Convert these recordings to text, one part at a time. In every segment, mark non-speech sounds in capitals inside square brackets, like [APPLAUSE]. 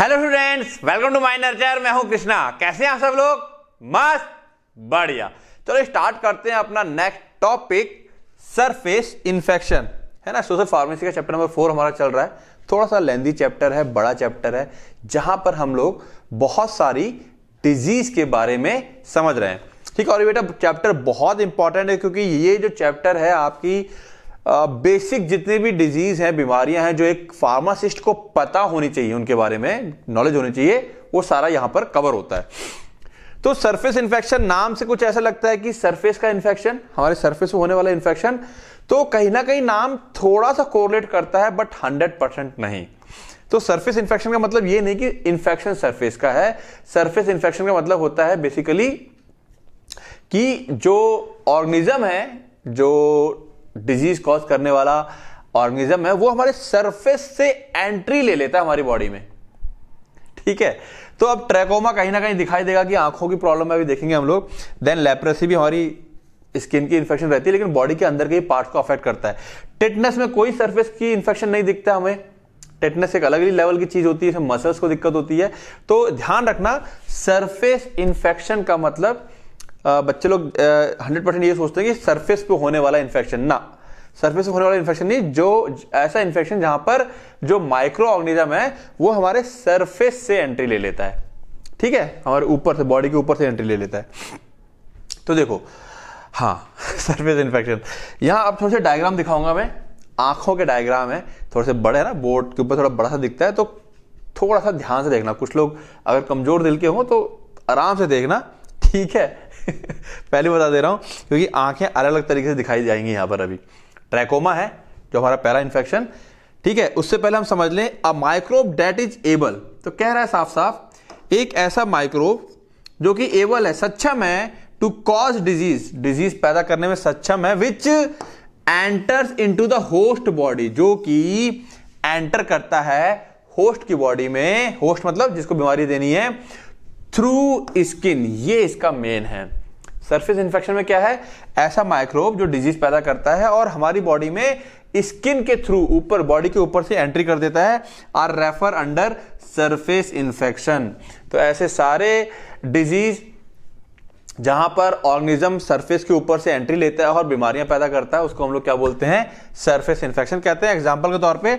Hello students welcome to my nurture मैं हूं कृष्णा कैसे हैं आप सब लोग मस्त बढ़िया चलो स्टार्ट करते हैं अपना नेक्स्ट टॉपिक सरफेस इन्फेक्शन है ना सोशल फार्मेसी का चैप्टर नंबर फोर हमारा चल रहा है थोड़ा सा लेंदी चैप्टर है बड़ा चैप्टर है जहां पर हम लोग बहुत सारी डिजीज के बारे में समझ रहे हैं ठीक है और बेटा चैप्टर बहुत इंपॉर्टेंट है क्योंकि ये जो चैप्टर है आपकी बेसिक जितने भी डिजीज हैं बीमारियां हैं जो एक फार्मासिस्ट को पता होनी चाहिए उनके बारे में नॉलेज होनी चाहिए वो सारा यहां पर कवर होता है तो सरफेस इन्फेक्शन नाम से कुछ ऐसा लगता है कि सरफेस का इन्फेक्शन हमारे सरफेस में होने वाला इन्फेक्शन तो कहीं ना कहीं नाम थोड़ा सा कोरिलेट करता है बट हंड्रेड परसेंट नहीं तो सरफेस इन्फेक्शन का मतलब ये नहीं कि इन्फेक्शन सरफेस का है सरफेस इन्फेक्शन का मतलब होता है बेसिकली कि जो ऑर्गेनिज्म है जो डिजीज कॉज करने वाला ऑर्गेनिज्म है वो हमारे सरफेस से एंट्री ले लेता है हमारी बॉडी में ठीक है तो अब ट्रैकोमा कहीं ना कहीं दिखाई देगा कि आंखों की प्रॉब्लम अभी देखेंगे हम लोग देन लेप्रेसी भी हमारी स्किन की इंफेक्शन रहती है लेकिन बॉडी के अंदर के पार्ट को अफेक्ट करता है टिटनेस में कोई सरफेस की इंफेक्शन नहीं दिखता हमें टेटनेस एक अलग ही लेवल की चीज होती है मसल्स को दिक्कत होती है तो ध्यान रखना सरफेस इंफेक्शन का मतलब बच्चे लोग हंड्रेड परसेंट ये सोचते हैं कि सरफेस पे होने वाला इन्फेक्शन ना सरफेस पे होने वाला इन्फेक्शन नहीं जो ऐसा इन्फेक्शन जहां पर जो माइक्रो ऑर्गेनिज्म है वो हमारे सरफेस से एंट्री ले लेता है ठीक है हमारे ऊपर से बॉडी के ऊपर से एंट्री ले लेता है तो देखो हाँ सरफेस इन्फेक्शन यहां आप थोड़े से डायग्राम दिखाऊंगा मैं आंखों के डायग्राम है थोड़े से बड़े है ना बोर्ड के ऊपर थोड़ा बड़ा सा दिखता है तो थोड़ा सा ध्यान से देखना कुछ लोग अगर कमजोर दिल के हों तो आराम से देखना ठीक है [LAUGHS] पहले बता दे रहा हूं क्योंकि आंखें अलग अलग तरीके से दिखाई जाएंगी यहां पर अभी ट्रैकोमा है जो हमारा पैरा इन्फेक्शन ठीक है उससे पहले हम समझ लें a microbe that is able तो कह रहा है साफ साफ एक ऐसा माइक्रोब जो कि एबल है सक्षम है टू कॉज डिजीज डिजीज पैदा करने में सक्षम है which enters to the host body जो कि एंटर करता है होस्ट की बॉडी में होस्ट मतलब जिसको बीमारी देनी है थ्रू स्किन ये इसका मेन है सरफेस इन्फेक्शन में क्या है ऐसा माइक्रोब जो डिजीज पैदा करता है और हमारी बॉडी में स्किन के थ्रू ऊपर बॉडी के ऊपर से एंट्री कर देता है are refer under surface infection तो ऐसे सारे डिजीज जहां पर ऑर्गेनिज्म सरफेस के ऊपर से एंट्री लेता है और बीमारियां पैदा करता है उसको हम लोग क्या बोलते हैं सरफेस इन्फेक्शन कहते हैं एग्जाम्पल के तौर पर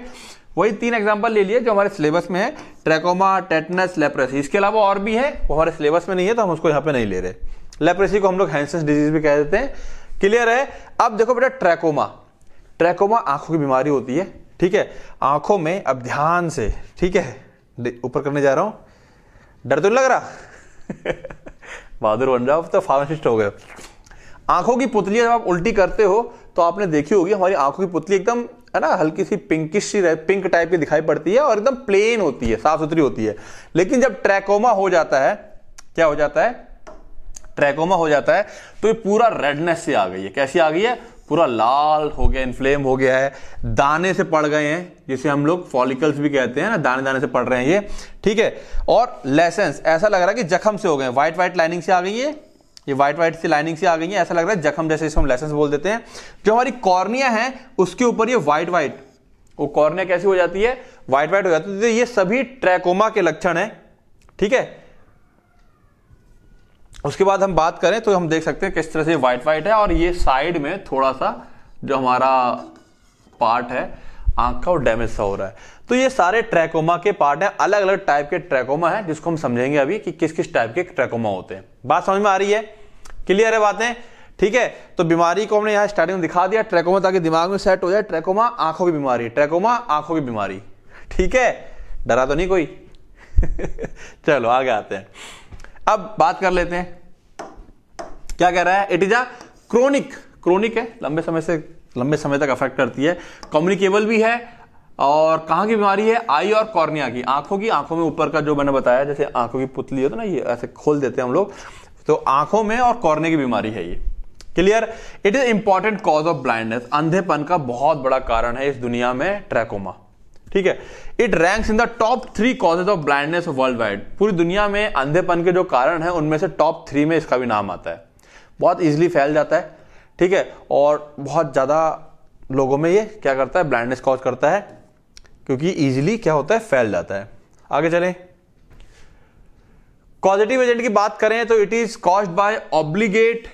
वही तीन एग्जाम्पल ले लिए जो हमारे सिलेबस में है ट्रेकोमा टेटनस लेप्रेसी इसके अलावा और भी है वो हमारे सिलेबस में नहीं है तो हम उसको यहाँ पे नहीं ले रहे लेप्रेसी को हम लोग हैंसेंस डिजीज भी कह देते हैं क्लियर है अब देखो बेटा ट्रैकोमा ट्रैकोमा आंखों की बीमारी होती है ठीक है आंखों में अब ध्यान से ठीक है ऊपर करने जा रहा हूं डर तो नहीं लग रहा [LAUGHS] बहादुर बन रहा तो फार्मासिस्ट हो गए आंखों की पुतलियां जब आप उल्टी करते हो तो आपने देखी होगी हमारी आंखों की पुतली एकदम है ना हल्की सी पिंकिश सी पिंक टाइप की दिखाई पड़ती है और एकदम प्लेन होती है साफ सुथरी होती है लेकिन जब ट्रैकोमा हो जाता है क्या हो जाता है ट्रैकोमा हो जाता है तो ये पूरा रेडनेस से आ गई है कैसी आ गई है पूरा लाल हो गया इन्फ्लेम हो गया है दाने से पड़ गए हैं जिसे हम लोग फॉलिकल्स भी कहते हैं ना दाने दाने से पड़ रहे हैं ये ठीक है और लेसेंस ऐसा लग रहा है कि जख्म से हो गए व्हाइट व्हाइट लाइनिंग से आ गई है ये व्हाइट व्हाइट सी लाइनिंग से आ गई है ऐसा लग रहा है जख्म जैसे इसको हम लेसेंस बोल देते हैं जो हमारी कॉर्निया है उसके ऊपर ये व्हाइट व्हाइट वो कॉर्निया कैसी हो जाती है व्हाइट व्हाइट हो जाती है तो ये सभी ट्रैकोमा के लक्षण है ठीक है उसके बाद हम बात करें तो हम देख सकते हैं किस तरह से व्हाइट वाइट है और ये साइड में थोड़ा सा जो हमारा पार्ट है आंख का वो डैमेज सा हो रहा है तो ये सारे ट्रैकोमा के पार्ट हैं अलग अलग टाइप के ट्रैकोमा हैं जिसको हम समझेंगे अभी कि किस किस टाइप के ट्रैकोमा होते हैं बात समझ में आ रही है क्लियर है बातें ठीक है तो बीमारी को हमने यहाँ स्टार्टिंग में दिखा दिया ट्रैकोमा ताकि दिमाग में सेट हो जाए ट्रैकोमा आंखों की बीमारी ट्रैकोमा आंखों की बीमारी ठीक है डरा तो नहीं कोई [LAUGHS] चलो आगे आते हैं अब बात कर लेते हैं क्या कह रहा है it is a chronic chronic है लंबे समय से लंबे समय तक अफेक्ट करती है कम्युनिकेबल भी है और कहां की बीमारी है आई और कॉर्निया की आंखों की आंखों में ऊपर का जो मैंने बताया जैसे आंखों की पुतली होती तो ना ये ऐसे खोल देते हैं हम लोग तो आंखों में और कॉर्निया की बीमारी है ये clear it is important cause of blindness अंधेपन का बहुत बड़ा कारण है इस दुनिया में ट्रैकोमा ठीक है it ranks in the top three causes of blindness worldwide पूरी दुनिया में अंधेपन के जो कारण है उनमें से टॉप थ्री में इसका भी नाम आता है बहुत ईजिली फैल जाता है ठीक है और बहुत ज़्यादा लोगों में ये क्या करता है ब्लाइंडनेस कॉज करता है क्योंकि ईजिली क्या होता है फैल जाता है आगे चलें कॉजिटिव एजेंट की बात करें तो it is caused by obligate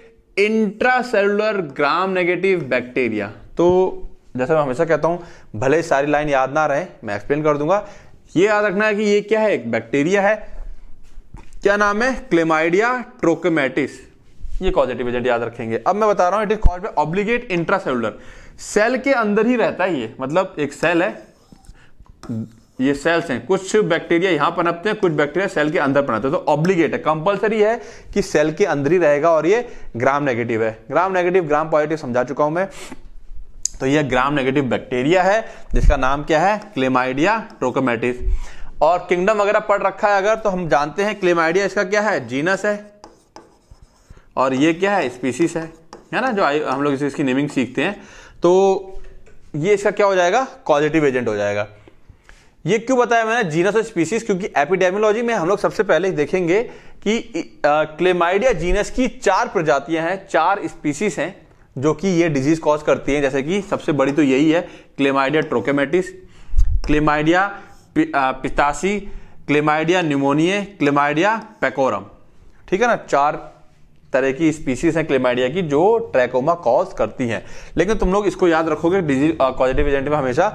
cellular gram negative bacteria तो जैसे मैं हमेशा कहता हूँ भले सारी लाइन याद ना रहे मैं एक्सप्लेन कर दूंगा ये याद रखना है कि ये क्या है एक बैक्टीरिया है क्या नाम है क्लेमाइडिया ट्रोकेमेटिस ये पॉजिटिव एजेंट याद रखेंगे अब मैं बता रहा हूं it is called by obligate intracellular cell के अंदर ही रहता है ये मतलब एक सेल है ये सेल्स हैं कुछ बैक्टीरिया यहां पनपते हैं कुछ बैक्टीरिया सेल के अंदर पनपते हैं तो ऑब्लिगेट है कंपलसरी है कि सेल के अंदर ही रहेगा और ये ग्राम नेगेटिव है ग्राम नेगेटिव ग्राम पॉजिटिव समझा चुका हूं मैं तो यह ग्राम नेगेटिव बैक्टीरिया है जिसका नाम क्या है क्लेमाइडिया ट्रोकोमेटिस और किंगडम वगैरह पढ़ रखा है अगर तो हम जानते हैं क्लेमाइडिया इसका क्या है जीनस है और ये क्या है स्पीसीस है है ना जो आई हम लोग इसे इसकी नेमिंग सीखते हैं तो ये इसका क्या हो जाएगा पॉजिटिव एजेंट हो जाएगा ये क्यों बताया मैंने जीनस और स्पीसीज क्योंकि एपिडेमियोलॉजी में हम लोग सबसे पहले देखेंगे कि क्लेमाइडिया जीनस की चार प्रजातियां हैं चार स्पीसीज हैं जो कि ये डिजीज कॉज करती है जैसे कि सबसे बड़ी तो यही है chlamydia trachomatis chlamydia psittaci chlamydia pneumoniae chlamydia pecorum ठीक है ना चार तरह की स्पीसीज हैं क्लेमाइडिया की जो ट्रैकोमा कॉज करती हैं लेकिन तुम लोग इसको याद रखोगे डिजीज कॉजिटिव एजेंट में हमेशा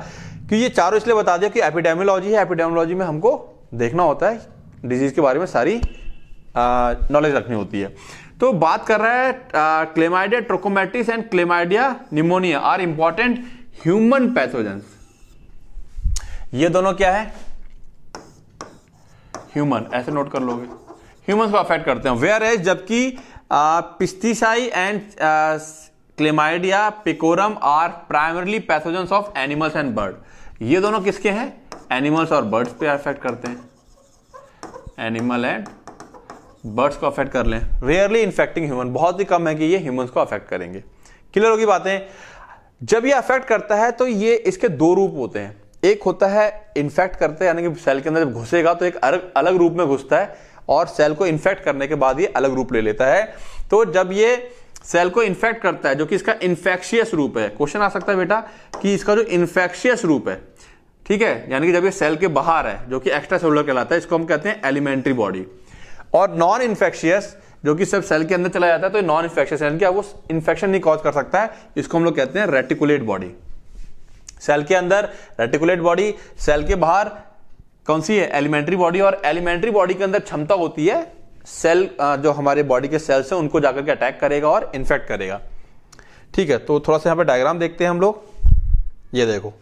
कि ये चारों इसलिए बता दिया कि एपिडेमियोलॉजी है एपिडेमियोलॉजी में हमको देखना होता है डिजीज के बारे में सारी नॉलेज रखनी होती है तो बात कर रहा है chlamydia trachomatis and chlamydia pneumonia are important human pathogens ये दोनों क्या है ह्यूमन ऐसे नोट कर लोगे ह्यूमन को अफेक्ट करते हैं वेयर एज जबकि psittaci and chlamydia pecorum are primarily pathogens of animals and bird ये दोनों किसके हैं एनिमल्स और बर्ड्स पे अफेक्ट करते हैं एनिमल एंड बर्ड्स को अफेक्ट कर लें रेयरली इन्फेक्टिंग ह्यूमन बहुत ही कम है कि ये ह्यूमन को अफेक्ट करेंगे क्लियर होगी बातें जब ये अफेक्ट करता है तो ये इसके दो रूप होते हैं एक होता है इन्फेक्ट करते हैं यानी कि सेल के अंदर जब घुसेगा तो एक अलग रूप में घुसता है और सेल को इन्फेक्ट करने के बाद ये अलग रूप ले लेता है तो जब ये सेल को इन्फेक्ट करता है जो कि इसका इन्फेक्शियस रूप है क्वेश्चन आ सकता है बेटा कि इसका जो इन्फेक्शियस रूप है ठीक है यानी कि जब ये सेल के बाहर है जो कि एक्स्ट्रा सेलुलर कहलाता है इसको हम कहते हैं एलिमेंट्री बॉडी और नॉन इन्फेक्शियस जो कि सब सेल के अंदर चला जाता है तो नॉन इन्फेक्शियस यानी कि वो इन्फेक्शन नहीं कॉज कर सकता है इसको हम लोग कहते हैं रेटिकुलेट बॉडी सेल के अंदर रेटिकुलेट बॉडी सेल के बाहर कौन सी है एलिमेंट्री बॉडी और एलिमेंट्री बॉडी के अंदर क्षमता होती है सेल जो हमारे बॉडी के सेल्स हैं उनको जाकर के अटैक करेगा और इन्फेक्ट करेगा ठीक है तो थोड़ा सा यहां पर डायग्राम देखते हैं हम लोग ये देखो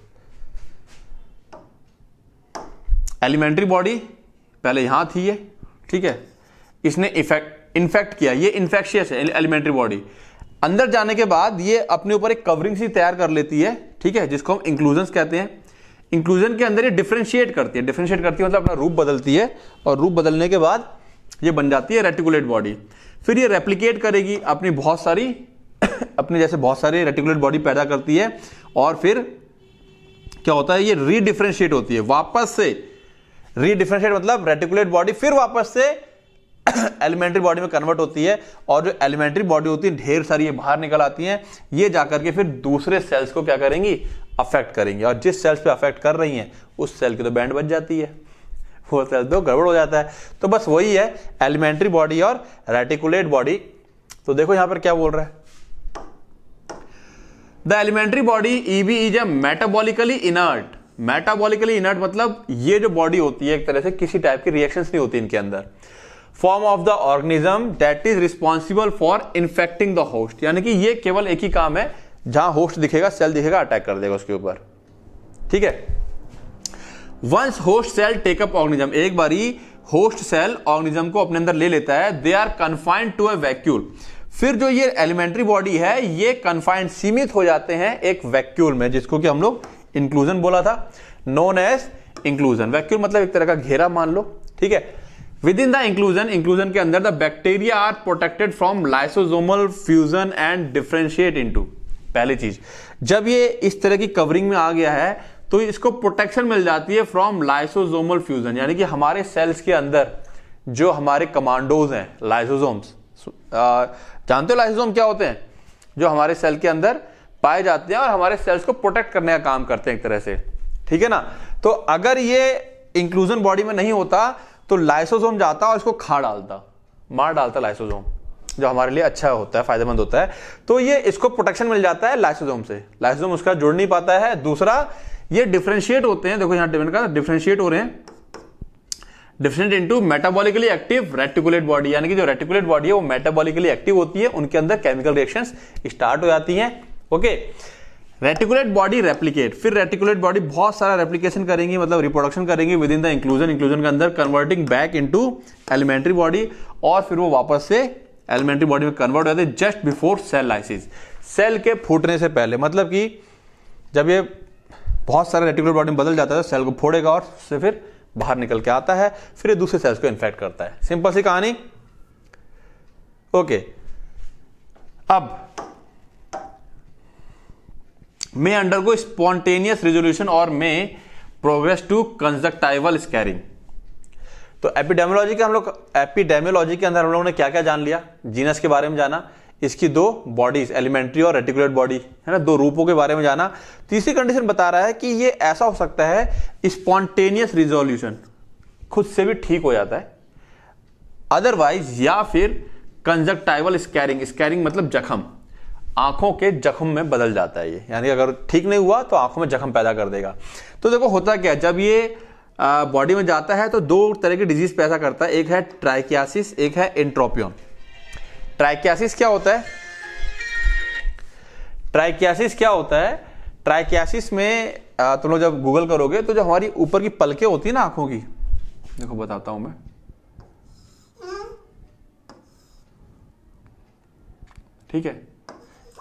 एलिमेंट्री बॉडी पहले यहां थी ये ठीक है इसने इफेक्ट इन्फेक्ट किया ये इन्फेक्शियस है एलिमेंट्री बॉडी अंदर जाने के बाद ये अपने ऊपर एक कवरिंग सी तैयार कर लेती है ठीक है जिसको हम इंक्लूजन कहते हैं इंक्लूजन के अंदर ये डिफ्रेंशिएट करती है डिफ्रेंशिएट करती है मतलब अपना रूप बदलती है और रूप बदलने के बाद ये बन जाती है रेटिकुलेट बॉडी फिर ये रेप्लीकेट करेगी अपनी बहुत सारी [COUGHS] अपने जैसे बहुत सारी रेटिकुलेट बॉडी पैदा करती है और फिर क्या होता है ये रीडिफ्रेंशिएट होती है वापस से रीडिफ्रेंशिएट मतलब रेटिकुलेट बॉडी फिर वापस से एलिमेंट्री [COUGHS] बॉडी में कन्वर्ट होती है और जो एलिमेंट्री बॉडी होती है ढेर सारी ये बाहर निकल आती हैं ये जाकर के फिर दूसरे सेल्स को क्या करेंगी अफेक्ट करेंगी और जिस सेल्स पे अफेक्ट कर रही हैं उस सेल की तो बैंड बच जाती है [LAUGHS] वो सेल तो गड़बड़ हो जाता है तो बस वही है एलिमेंट्री बॉडी और रेटिकुलेट बॉडी तो देखो यहां पर क्या बोल रहा है the elementary body EB is a metabolically inert metabolically inert मतलब ये जो बॉडी होती है एक तरह से किसी टाइप की रिएक्शंस नहीं होती इनके अंदर form of the organism that is responsible for infecting the host यानी कि ये केवल एक ही काम है जहां होस्ट दिखेगा सेल दिखेगा अटैक कर देगा उसके ऊपर ठीक है once host cell take up organism एक बारी होस्ट सेल ऑर्गेनिज्म को अपने अंदर ले लेता है they are confined to a vacuole फिर जो ये एलिमेंट्री बॉडी है ये कन्फाइंड सीमित हो जाते हैं एक वैक्यूल में जिसको कि हम लोग इंक्लूजन बोला था नोन एज इंक्लूजन वैक्यूल मतलब एक तरह का घेरा मान लो ठीक है within the inclusion inclusion के अंदर the bacteria are protected from lysosomal fusion and differentiate into पहली चीज जब ये इस तरह की कवरिंग में आ गया है तो इसको प्रोटेक्शन मिल जाती है फ्रॉम लाइसोजोमल फ्यूजन यानी कि हमारे सेल्स के अंदर जो हमारे कमांडोज हैं लाइसोजोम्स जानते हो लाइसोजोम क्या होते हैं जो हमारे सेल के अंदर पाए जाते हैं और हमारे सेल्स को प्रोटेक्ट करने का काम करते हैं एक तरह से ठीक है ना तो अगर ये इंक्लूजन बॉडी में नहीं होता तो लाइसोसोम जाता और इसको खा डालता मार डालता लाइसोसोम जो हमारे लिए अच्छा होता है फायदेमंद होता है तो ये इसको प्रोटेक्शन मिल जाता है लाइसोसोम से लाइसोसोम उसका जुड़ नहीं पाता है दूसरा ये डिफ्रेंशिएट होते हैं देखो यहां डिपेंड का डिफ्रेंशिएट हो रहे हैं different into metabolically active reticulate body यानी कि जो रेटिकुलेट बॉडी है वो मेटाबॉलिकली एक्टिव होती है उनके अंदर केमिकल रिएक्शन स्टार्ट हो जाती है okay okay? Reticulate body replicate फिर रेटिकुलेट बॉडी बहुत सारा रेप्लीकेशन करेंगी मतलब रिप्रोडक्शन करेंगी within the inclusion inclusion के अंदर converting back into elementary body और फिर वो वापस से एलिमेंट्री बॉडी में कन्वर्ट हो जाते just before cell lysis cell के फूटने से पहले मतलब कि जब ये बहुत सारा रेटिकुलर बॉडी में बदल जाता है सेल तो को फोड़ेगा और उससे फिर बाहर निकल के आता है फिर ये दूसरे सेल्स को इन्फेक्ट करता है सिंपल सी कहानी ओके अब अंडर गो स्पॉन्टेनियस रिजोल्यूशन और may progress to conjunctival scarring तो एपिडेमोलॉजी के हम लोग एपिडेमोलॉजी के अंदर हम लोगों ने क्या क्या जान लिया जीनस के बारे में जाना इसकी दो बॉडीज एलिमेंट्री और रेटिकुलेट बॉडी है ना दो रूपों के बारे में जाना तीसरी कंडीशन बता रहा है कि ये ऐसा हो सकता है स्पॉन्टेनियस रिजोल्यूशन खुद से भी ठीक हो जाता है अदरवाइज या फिर कंजक्टाइवल स्कैरिंग स्कैरिंग मतलब जख्म आंखों के जख्म में बदल जाता है ये यानी अगर ठीक नहीं हुआ तो आंखों में जख्म पैदा कर देगा तो देखो होता क्या है जब ये बॉडी में जाता है तो दो तरह की डिजीज पैदा करता है एक है ट्राइकियासिस एक है एंट्रोपियन ट्राइकियासिस क्या होता है ट्राइकियासिस क्या होता है ट्राइकियासिस में तुम लोग जब गूगल करोगे तो जो हमारी ऊपर की पलकें होती है ना आंखों की देखो बताता हूं मैं ठीक है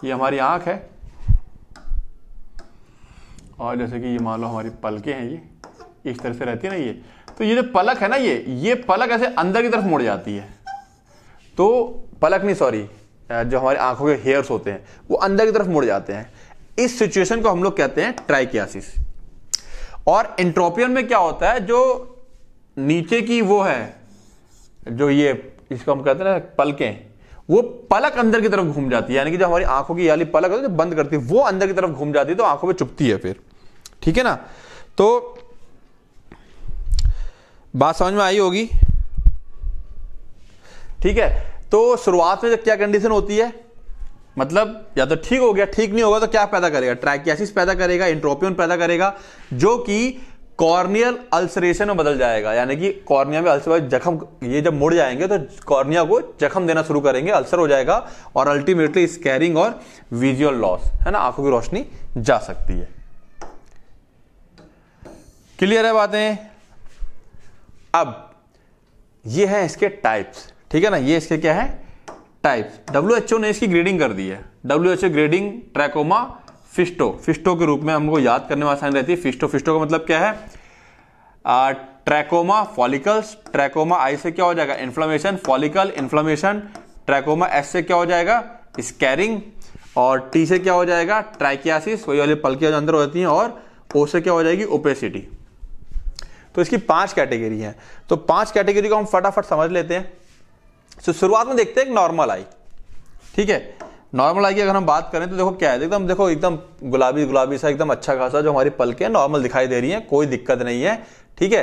ये हमारी आंख है और जैसे कि ये मान लो हमारी पलके हैं ये इस तरह से रहती है ना ये तो ये जो पलक है ना ये ये पलक ऐसे अंदर की तरफ मुड़ जाती है तो पलक नहीं सॉरी जो हमारी आंखों के हेयर्स होते हैं वो अंदर की तरफ मुड़ जाते हैं इस सिचुएशन को हम लोग कहते हैं ट्राइकियासिस और एंट्रोपियन में क्या होता है जो नीचे की वो है जो ये इसको हम कहते हैं ना पलकें वो पलक अंदर की तरफ घूम जाती है यानी कि जो हमारी आंखों की याली पलक होती है बंद करती है वो अंदर की तरफ घूम जाती है तो आंखों में चुपती है फिर ठीक है ना तो बात समझ में आई होगी ठीक है तो शुरुआत में जब क्या कंडीशन होती है मतलब या तो ठीक हो गया ठीक नहीं होगा तो क्या पैदा करेगा ट्रैकियासिस पैदा करेगा इंट्रोपियन पैदा करेगा जो कि कॉर्नियल अल्सरेशन में बदल जाएगा यानी कि कॉर्निया में अल्सर जखम ये जब मुड़ जाएंगे तो कॉर्निया को जखम देना शुरू करेंगे अल्सर हो जाएगा और अल्टीमेटली स्कैरिंग और विजुअल लॉस है ना आंखों की रोशनी जा सकती है क्लियर है बातें अब ये है इसके टाइप्स ठीक है ना ये इसके क्या है टाइप्स डब्ल्यू ने इसकी ग्रेडिंग कर दी है W grading trachoma FISTO FISTO के रूप में हमको याद करने में आसानी रहती है फिस्टो फिस्टो का मतलब क्या है आ, ट्रैकोमा फॉलिकल्स ट्रैकोमा आई से क्या हो जाएगा inflammation follicle inflammation trachoma S से क्या हो जाएगा स्कैरिंग और टी से क्या हो जाएगा ट्राइकियासिस वही वाली पलकियाँ अंदर हो जाती हैं और ओ से क्या हो जाएगी ओपेसिटी तो इसकी पांच कैटेगरी है तो पांच कैटेगरी को हम फटाफट समझ लेते हैं तो शुरुआत में देखते हैं एक नॉर्मल आई ठीक है नॉर्मल आई की अगर हम बात करें तो देखो क्या है एकदम देखो एकदम गुलाबी गुलाबी सा एकदम अच्छा खासा जो हमारी पल नॉर्मल दिखाई दे रही है कोई दिक्कत नहीं है ठीक है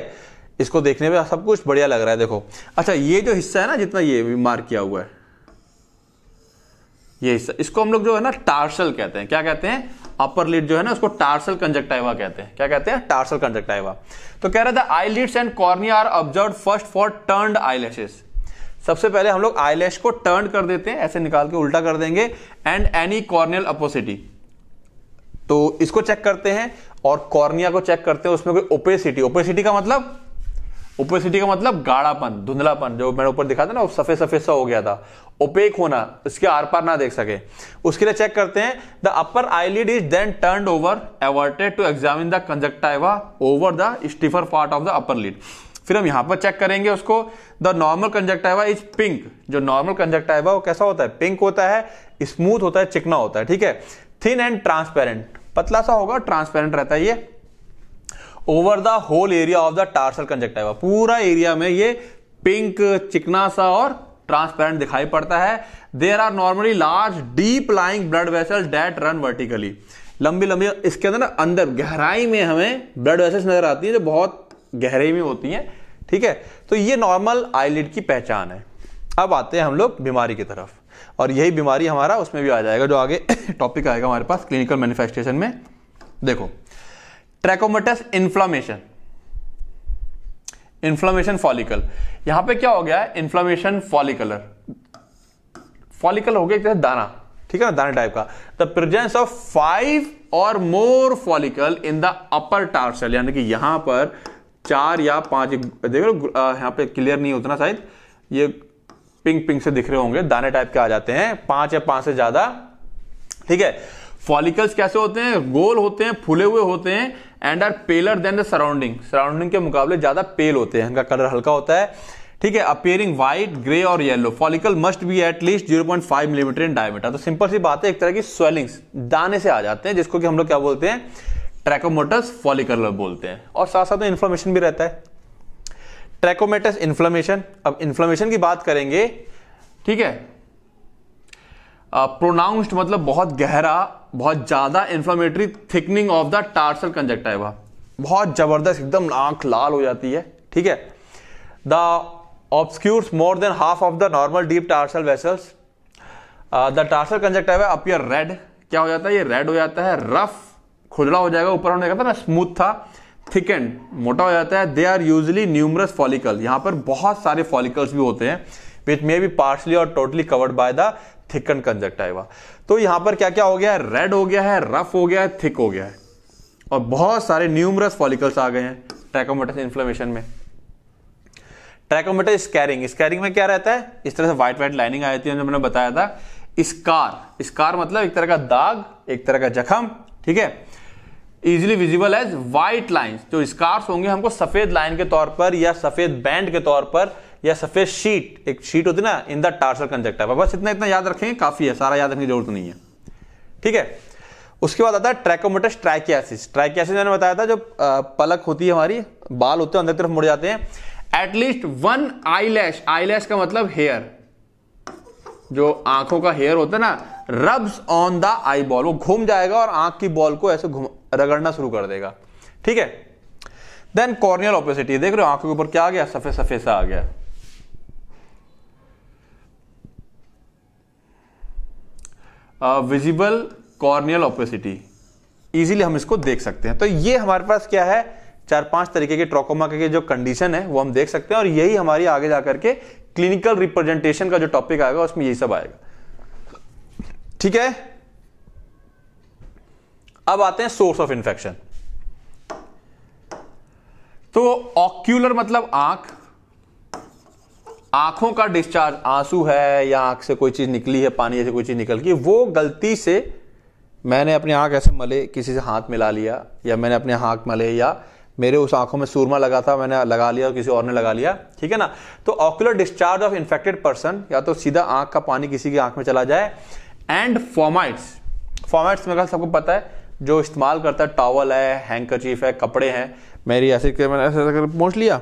इसको देखने में सब कुछ बढ़िया लग रहा है देखो अच्छा ये जो हिस्सा है ना जितना ये मार्क किया हुआ है ये हिस्सा इसको हम लोग जो है ना टार्सल कहते हैं क्या कहते हैं अपर लिड जो है ना उसको टार्सल कंजक्टाइवा कहते हैं क्या कहते हैं टार्सल कंजक्टाइवा तो कह रहे थे eyelids and cornea are observe first for turn eyelashes सबसे पहले हम लोग आईलैश को टर्न कर देते हैं ऐसे निकाल के उल्टा कर देंगे एंड एनी कॉर्नियल अपोसिटी तो इसको चेक करते हैं और कॉर्निया को चेक करते हैं उसमें कोई ओपेसिटी ओपेसिटी का मतलब ओपेसिटी का मतलब गाढ़ापन धुंधलापन जो मैंने ऊपर दिखा था ना सफेद सफेद सा हो गया था ओपेक होना इसके आर पार ना देख सके उसके लिए चेक करते हैं the upper eyelid is then turn over everted to examine the conjunctiva over the stiffer part of the upper lid फिर हम यहां पर चेक करेंगे उसको the normal conjunctiva is pink जो नॉर्मल कंजक्टाइवा वो कैसा होता है पिंक होता है स्मूथ होता है चिकना होता है ठीक है थिन एंड ट्रांसपेरेंट पतला सा होगा ट्रांसपेरेंट रहता है ये over the whole area of the tarsal conjunctiva पूरा एरिया में ये पिंक चिकना सा और ट्रांसपेरेंट दिखाई पड़ता है there are normally large deep lying blood vessel that run vertically लंबी लंबी इसके अंदर ना अंदर गहराई में हमें ब्लड वेसल्स नजर आती है जो बहुत गहराई में होती हैं ठीक है तो ये नॉर्मल आईलिड की पहचान है अब आते हैं हम लोग बीमारी की तरफ और यही बीमारी हमारा उसमें भी आ जाएगा जो आगे टॉपिक [COUGHS] आएगा हमारे पास क्लिनिकल मैनिफेस्टेशन में देखो ट्रैकोमेटस इन्फ्लामेशन इन्फ्लामेशन फॉलिकल यहां पे क्या हो गया है इन्फ्लामेशन फॉलिकलर फॉलिकल हो गया दाना ठीक है ना दाना टाइप का द प्रेजेंस ऑफ फाइव और more follicle in the upper tarsal यानी कि यहां पर चार या पांच देख लो यहाँ पे क्लियर नहीं होता ना शायद ये पिंक पिंक से दिख रहे होंगे दाने टाइप के आ जाते हैं पांच या पांच से ज्यादा ठीक है फॉलिकल्स कैसे होते हैं गोल होते हैं फूले हुए होते हैं and are paler than the surrounding surrounding के मुकाबले ज्यादा पेल होते हैं इनका कलर हल्का होता है ठीक है अपेयरिंग व्हाइट ग्रे और yellow follicle must be at least five millimetre in diameter तो सिंपल सी बात है एक तरह की स्वेलिंग्स दाने से आ जाते हैं जिसको कि हम लोग क्या बोलते हैं ट्रैकोमोटस फॉलिकुलर बोलते हैं और साथ साथ में इन्फ्लोमेशन भी रहता है ट्रैकोमेटस इन्फ्लोमेशन अब इन्फ्लोमेशन की बात करेंगे ठीक है प्रोनाउंस्ड मतलब बहुत गहरा बहुत ज्यादा inflammatory thickening of the tarsal conjunctiva बहुत जबरदस्त एकदम आंख लाल हो जाती है ठीक है the obscures more than half of the normal deep tarsal vessels the tarsal conjunctiva appear red क्या हो जाता है ये रेड हो जाता है रफ खुजला हो जाएगा ऊपर उन्होंने कहा था ना स्मूथ था थिकेंड मोटा हो जाता है they are usually numerous follicle यहाँ पर बहुत सारे फॉलिकल्स भी होते हैं विच मे बी पार्सली और totally covered by the thicken conjunctiva तो यहाँ पर क्या क्या हो गया है रेड हो गया है रफ हो गया है थिक हो गया है और बहुत सारे न्यूमरस फॉलिकल्स आ गए हैं ट्रैकोमेटस इन्फ्लेमेशन में ट्रैकोमेटस स्कैरिंग स्कैरिंग में क्या रहता है इस तरह से व्हाइट व्हाइट लाइनिंग आई थी है जो मैंने बताया था स्कार स्कार मतलब एक तरह का दाग एक तरह का जखम ठीक है easily visible as white line जो स्कार्स होंगे हमको सफेद लाइन के तौर पर या सफेद बैंड के तौर पर या सफेद शीट एक शीट होती है ना इन द टार्सल कंजक्टिवा बस इतना इतना याद रखें काफी है सारा याद रखने की जरूरत नहीं है ठीक है उसके बाद आता है ट्रैकोमोटस ट्राइकियासिस ट्राइकियासिस मैंने बताया था जो पलक होती है हमारी बाल होते हैं अंदर तरफ मुड़ जाते हैं एटलीस्ट वन आईलैश आईलैश का मतलब हेयर जो आंखों का हेयर होता है ना rubs on the eyeball वो घूम जाएगा और आंख की बॉल को ऐसे घुमा रगड़ना शुरू कर देगा ठीक है देन कॉर्नियल ऑपोसिटी देख रहे हो आंखों के ऊपर क्या आ गया सफेद सफेद सा आ गया विजिबल कॉर्नियल ऑपोसिटी इजीली हम इसको देख सकते हैं तो ये हमारे पास क्या है चार पांच तरीके के ट्रोकोमा के जो कंडीशन है वो हम देख सकते हैं और यही हमारी आगे जाकर के क्लिनिकल रिप्रेजेंटेशन का जो टॉपिक आएगा उसमें यही सब आएगा ठीक है अब आते हैं सोर्स ऑफ इंफेक्शन तो ऑक्यूलर मतलब आंख आंखों का डिस्चार्ज आंसू है या आंख से कोई चीज निकली है पानी से कोई चीज निकल गई वो गलती से मैंने अपनी आंख ऐसे मले किसी से हाथ मिला लिया या मैंने अपने आंख मले या मेरे उस आंखों में सूरमा लगा था मैंने लगा लिया और किसी और ने लगा लिया ठीक है ना तो ocular discharge of infected person या तो सीधा आंख का पानी किसी की आंख में चला जाए एंड फॉर्माइट्स फॉर्माइट्स मेरे सबको पता है जो इस्तेमाल करता है टावल है हैंकरचीफ है कपड़े हैं मेरी ऐसे मैंने ऐसे कर पहुँच लिया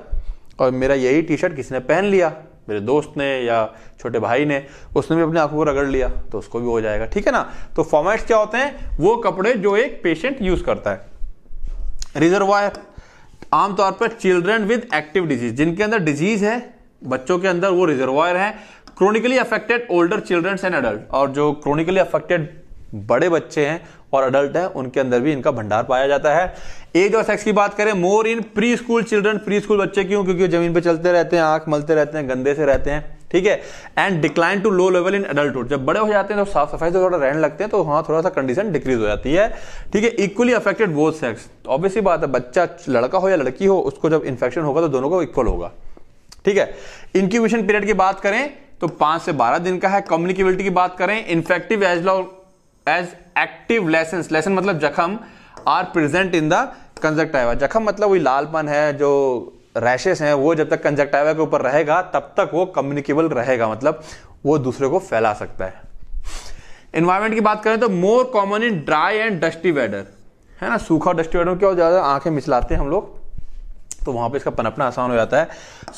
और मेरा यही टी शर्ट किसी ने पहन लिया मेरे दोस्त ने या छोटे भाई ने उसने भी अपने आंखों को रगड़ लिया तो उसको भी हो जाएगा ठीक है ना तो फॉर्मेट्स क्या होते हैं वो कपड़े जो एक पेशेंट यूज करता है रिजर्वायर आमतौर पर चिल्ड्रन विद एक्टिव डिजीज जिनके अंदर डिजीज है बच्चों के अंदर वो रिजर्वायर है chronically affected older childrens and adult और जो क्रोनिकली अफेक्टेड बड़े बच्चे हैं और अडल्ट है उनके अंदर भी इनका भंडार पाया जाता है एज और सेक्स की बात करें more in preschool children preschool बच्चे क्यों क्योंकि जमीन पर चलते रहते हैं आंख मलते रहते हैं गंदे से रहते हैं ठीक है and decline to low level in adulthood जब बड़े हो जाते हैं तो साफ सफाई से थोड़ा रहने लगते हैं तो वहां थोड़ा सा कंडीशन डिक्रीज हो जाती है ठीक है equally affected both sex obviously बात है बच्चा लड़का हो या लड़की हो उसको जब इन्फेक्शन होगा तो दोनों को इक्वल होगा ठीक है इंक्यूबेशन पीरियड की बात करें तो पांच से बारह दिन का है कम्युनिकेबिलिटी की बात करें infective as as active lesion lesion मतलब जख्म are present in the conjunctiva जख्म मतलब वही लालपन है जो रैशेस हैं वो जब तक कंजक्टाइवा के ऊपर रहेगा तब तक वो कम्युनिकेबल रहेगा मतलब वो दूसरे को फैला सकता है इन्वायरमेंट की बात करें तो more common in dry and dusty weather है ना सूखा डस्टी वेदर क्या ज़्यादा आंखें मिचलाते हैं हम लोग तो वहां पे इसका पनपना आसान हो जाता है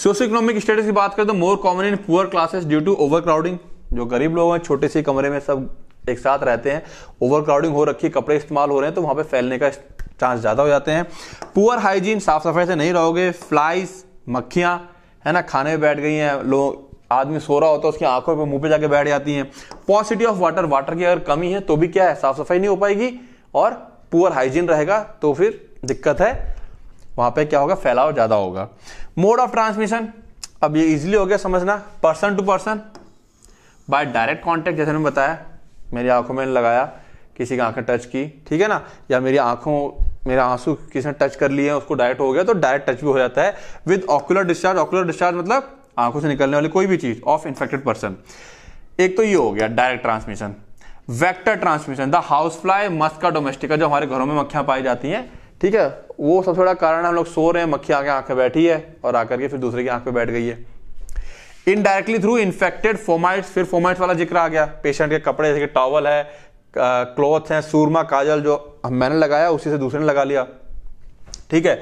सोशो इकोनॉमिक स्टेटस की बात करें तो more common in poor classes due to overcrowding जो गरीब लोग हैं छोटे से कमरे में सब एक साथ रहते हैं ओवरक्राउडिंग हो रखी है कपड़े इस्तेमाल हो रहे हैं तो वहां पे फैलने का चांस ज़्यादा हो जाते हैं पुअर हाइजीन साफ सफाई से नहीं रहोगे फ्लाइज मक्खियां है ना खाने में बैठ गई हैं लोग आदमी सो रहा होता है उसकी आंखों पे मुंह पे जाके बैठ जाती हैं पॉसिटी ऑफ वाटर वाटर की अगर कमी है तो भी क्या है साफ सफाई नहीं हो पाएगी और पुअर हाइजीन रहेगा तो फिर दिक्कत है वहां पे क्या होगा फैलाव ज्यादा होगा मोड ऑफ ट्रांसमिशन अब ये इजिली हो गया समझना person to person by direct contact जैसे मैंने बताया मेरी आंखों में लगाया किसी की आंखें टच की ठीक है ना या मेरी आंखों मेरा आंसू किसी ने टच कर लिए उसको डायरेक्ट हो गया तो डायरेक्ट टच भी हो जाता है with ocular discharge ocular discharge मतलब आंखों से निकलने वाली कोई भी चीज ऑफ इन्फेक्टेड पर्सन एक तो ये हो गया direct transmission vector transmission the housefly musca domestica जो हमारे घरों में मक्खियां पाई जाती हैं ठीक है वो सबसे बड़ा कारण हम लोग सो रहे हैं मक्खी आके आंखें बैठी है और आकर के फिर दूसरे की आंख पे बैठ गई है इनडायरेक्टली थ्रू इन्फेक्टेड फोमाइट्स फिर फोमाइट्स वाला जिक्र आ गया पेशेंट के कपड़े जैसे कि टॉवल है क्लॉथ हैं सूरमा काजल जो मैंने लगाया उसी से दूसरे ने लगा लिया ठीक है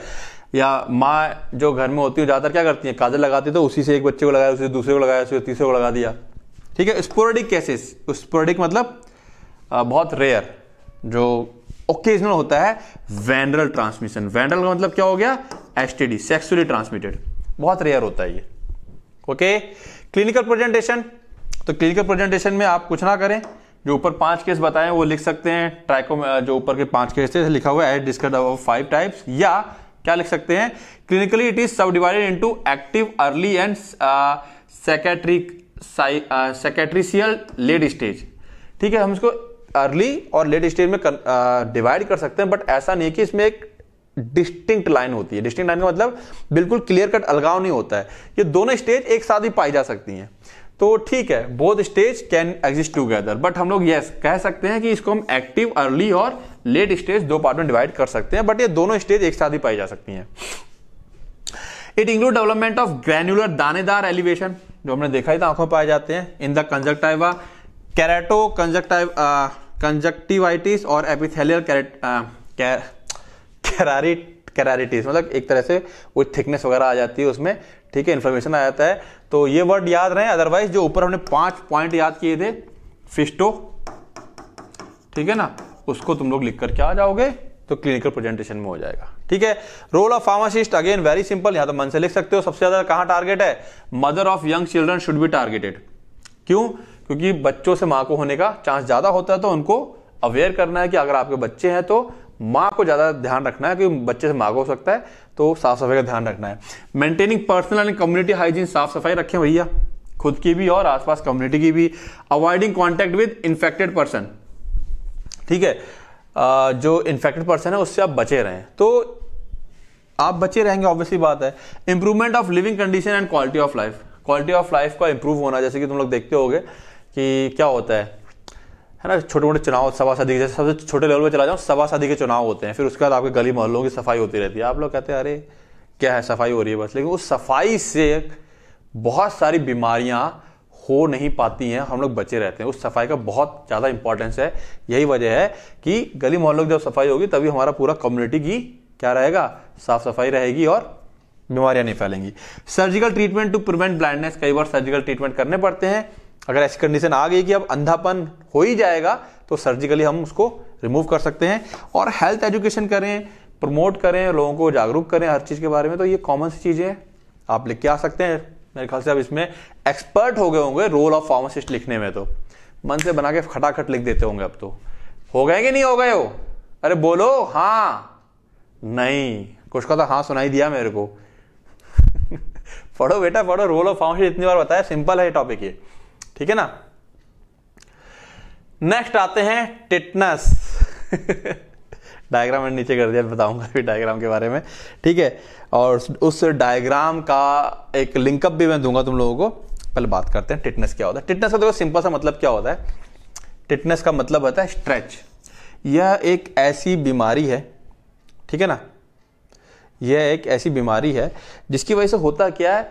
या माँ जो घर में होती है ज़्यादातर क्या करती है काजल लगाती है तो उसी से एक बच्चे को लगाया उसी से दूसरे को लगाया उसी से तीसरे को लगा दिया ठीक है स्पोरेडिक केसेस स्पोरेडिक मतलब बहुत रेयर जो ओकेजनल होता है वैंड्रल ट्रांसमिशन वैंड्रल का मतलब क्या हो गया एस सेक्सुअली ट्रांसमिटेड बहुत रेयर होता है ये ओके क्लिनिकल प्रेजेंटेशन तो क्लिनिकल प्रेजेंटेशन में आप कुछ ना करें जो ऊपर पांच केस बताए वो लिख सकते हैं ट्राइको जो ऊपर के पांच केस थे लिखा हुआ है फाइव टाइप्स या क्या लिख सकते हैं क्लिनिकली इट इज सब divided into active early and cicatric cicatricial late stage ठीक है हम इसको अर्ली और लेट स्टेज में डिवाइड कर, uh, कर सकते हैं बट ऐसा नहीं कि इसमें एक डिस्टिंक्ट लाइन होती है डिस्टिंक्ट लाइन का मतलब बिल्कुल क्लियर कट अलगाव नहीं होता है ये दोनों स्टेज एक साथ ही पाई जा सकती हैं तो ठीक है both stage can exist together but हम लोग यस कह सकते हैं कि इसको हम एक्टिव अर्ली और लेट स्टेज दो पार्ट में डिवाइड कर सकते हैं बट ये दोनों स्टेज एक साथ ही पाई जा सकती हैं it include development of granular दानेदार एलिवेशन जो हमने देखा ही था आंखों पाए जाते हैं in the conjunctiva kerato conjunctive conjunctivitis और एपिथेलियल कैरेट कैरारिट कैरारिटीज मतलब एक तरह से वो थिकनेस वगैरह आ जाती है उसमें ठीक है इन्फॉर्मेशन आ जाता है तो ये वर्ड याद रहे अदरवाइज जो ऊपर हमने पांच पॉइंट याद किए थे फिस्टो ठीक है ना उसको तुम लोग लिख करके आ जाओगे तो क्लिनिकल प्रेजेंटेशन में हो जाएगा ठीक है role of pharmacist again very simple यहां तो मन से लिख सकते हो सबसे ज्यादा कहां टारगेट है mother of young children should be targeted क्यों क्योंकि बच्चों से मां को होने का चांस ज्यादा होता है तो उनको अवेयर करना है कि अगर आपके बच्चे हैं तो माँ को ज़्यादा ध्यान रखना है क्योंकि बच्चे से माँ को हो सकता है तो साफ सफाई का ध्यान रखना है maintaining personal and community hygiene साफ सफाई रखें भैया खुद की भी और आसपास कम्युनिटी की भी avoiding contact with infected person ठीक है जो इन्फेक्टेड पर्सन है उससे आप बचे रहें तो आप बचे रहेंगे ऑब्वियसली बात है improvement of living condition and quality of life quality of life का इंप्रूव होना जैसे कि तुम लोग देखते होगे कि क्या होता है है ना छोटे मोटे चुनाव सभा शादी जैसे सबसे छोटे लेवल पर चला जाओ सभा शादी के चुनाव होते हैं फिर उसके बाद आपके गली मोहल्लों की सफाई होती रहती है आप लोग कहते हैं अरे क्या है सफाई हो रही है बस लेकिन उस सफाई से बहुत सारी बीमारियां हो नहीं पाती हैं हम लोग बचे रहते हैं उस सफाई का बहुत ज़्यादा इंपॉर्टेंस है यही वजह है कि गली मोहल्लों की जब सफाई होगी तभी हमारा पूरा कम्युनिटी की क्या रहेगा साफ सफाई रहेगी और बीमारियां नहीं फैलेंगी surgical treatment to prevent blindness कई बार सर्जिकल ट्रीटमेंट करने पड़ते हैं अगर ऐसी कंडीशन आ गई कि अब अंधापन हो ही जाएगा तो सर्जिकली हम उसको रिमूव कर सकते हैं और हेल्थ एजुकेशन करें प्रमोट करें लोगों को जागरूक करें हर चीज़ के बारे में तो ये कॉमन सी चीज़ें हैं आप लिख के आ सकते हैं मेरे ख्याल से आप इसमें एक्सपर्ट हो गए होंगे रोल ऑफ फार्मासिस्ट लिखने में तो मन से बना के खटाखट लिख देते होंगे अब तो हो गए कि नहीं हो गए हो अरे बोलो हाँ नहीं कुछ का तो हाँ सुनाई दिया मेरे को [LAUGHS] पढ़ो बेटा पढ़ो रोल ऑफ फार्मासिस्ट इतनी बार बताया सिंपल है टॉपिक ये ठीक है ना नेक्स्ट आते हैं टिटनस डायग्राम मैंने नीचे कर दिया बताऊंगा भी डायग्राम के बारे में ठीक है और उस डायग्राम का एक लिंकअप भी मैं दूंगा तुम लोगों को पहले बात करते हैं टिटनेस क्या होता है टिटनेस का देखो सिंपल सा मतलब क्या होता है टिटनेस का मतलब होता है स्ट्रेच यह एक ऐसी बीमारी है ठीक है ना यह एक ऐसी बीमारी है जिसकी वजह से होता क्या है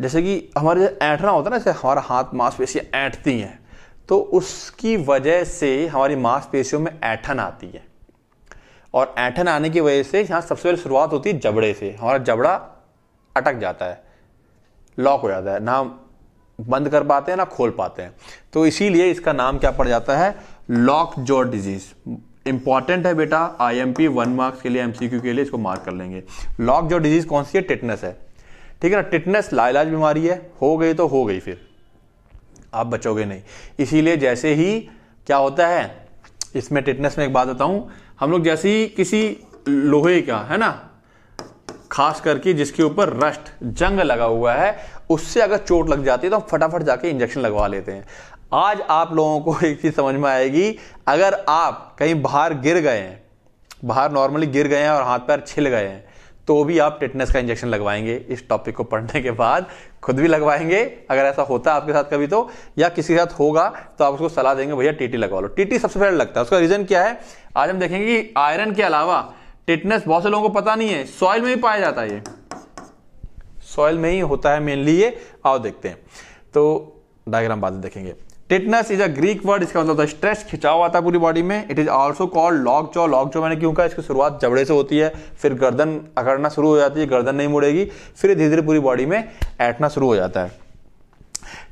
जैसे कि हमारे जो ऐंठना होता है ना जैसे हमारा हाथ मांसपेशियाँ ऐंठती हैं तो उसकी वजह से हमारी मांसपेशियों में ऐठन आती है और ऐठन आने की वजह से यहाँ सबसे पहले शुरुआत होती है जबड़े से हमारा जबड़ा अटक जाता है लॉक हो जाता है ना बंद कर पाते हैं ना खोल पाते हैं तो इसीलिए इसका नाम क्या पड़ जाता है लॉक जॉ डिजीज इंपॉर्टेंट है बेटा आईएमपी वन मार्क्स के लिए एमसीक्यू के लिए इसको मार्क कर लेंगे लॉक जॉ डिजीज कौन सी है टिटनेस है ठीक है ना टिटनेस लाइलाज बीमारी है हो गई तो हो गई फिर आप बचोगे नहीं इसीलिए जैसे ही क्या होता है इसमें टिटनेस में एक बात बताऊं हम लोग जैसे ही किसी लोहे का है ना खास करके जिसके ऊपर रस्ट जंग लगा हुआ है उससे अगर चोट लग जाती है तो हम फटाफट जाके इंजेक्शन लगवा लेते हैं आज आप लोगों को [LAUGHS] एक चीज समझ में आएगी अगर आप कहीं बाहर गिर गए हैं बाहर नॉर्मली गिर गए हैं और हाथ पैर छिल गए हैं तो भी आप टिटनेस का इंजेक्शन लगवाएंगे इस टॉपिक को पढ़ने के बाद खुद भी लगवाएंगे अगर ऐसा होता है आपके साथ कभी तो या किसी के साथ होगा तो आप उसको सलाह देंगे भैया टीटी लगवा लो टीटी सबसे पहले लगता है उसका रीजन क्या है आज हम देखेंगे कि आयरन के अलावा टिटनेस बहुत से लोगों को पता नहीं है सॉइल में ही पाया जाता है ये सॉइल में ही होता है मेनली ये आओ देखते हैं तो डायग्राम बाद में देखेंगे tetanus is a Greek word इसका मतलब होता है स्ट्रेस खिंचाव आता है पूरी बॉडी में it is also called lockjaw lockjaw मैंने क्यों कहा इसकी शुरुआत जबड़े से होती है फिर गर्दन अकड़ना शुरू हो जाती है गर्दन नहीं मुड़ेगी फिर धीरे धीरे पूरी बॉडी में ऐटना शुरू हो जाता है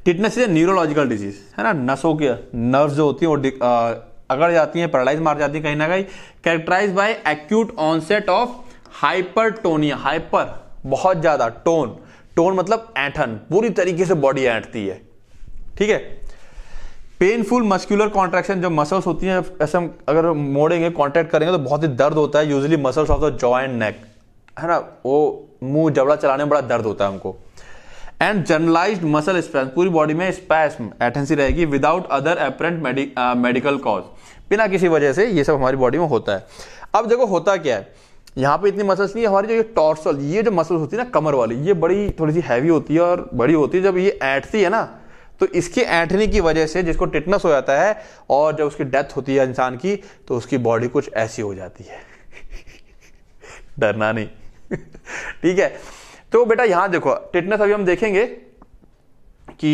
tetanus is a neurological disease है ना नसों के नर्व जो होती है वो अगड़ जाती है पैरालाइज मार जाती है कहीं ना कहीं characterize by acute onset of hypertonia hyper बहुत ज्यादा टोन टोन मतलब ऐठन पूरी तरीके से बॉडी ऐंठती है ठीक है पेनफुल मस्कुलर कॉन्ट्रैक्शन जब मसल्स होती हैं ऐसे हम अगर मोड़ेंगे कॉन्ट्रैक्ट करेंगे तो बहुत ही दर्द होता है usually muscles of the jaw and neck है ना वो मुंह जबड़ा चलाने में बड़ा दर्द होता है हमको एंड जनरलाइज मसल स्पैस पूरी बॉडी में स्पैस एटेंसी रहेगी without other apparent medical cause बिना किसी वजह से ये सब हमारी बॉडी में होता है अब देखो होता क्या है यहाँ पे इतनी मसल्स नहीं है हमारी जो ये टॉर्सल ये जो मसल्स होती है ना कमर वाली ये बड़ी थोड़ी सी हैवी होती है और बड़ी होती है जब ये ऐटती है ना तो इसकी एंटनी की वजह से जिसको टिटनस हो जाता है और जब उसकी डेथ होती है इंसान की तो उसकी बॉडी कुछ ऐसी हो जाती है [LAUGHS] डरना नहीं [LAUGHS] ठीक है तो बेटा यहां देखो टिटनस अभी हम देखेंगे कि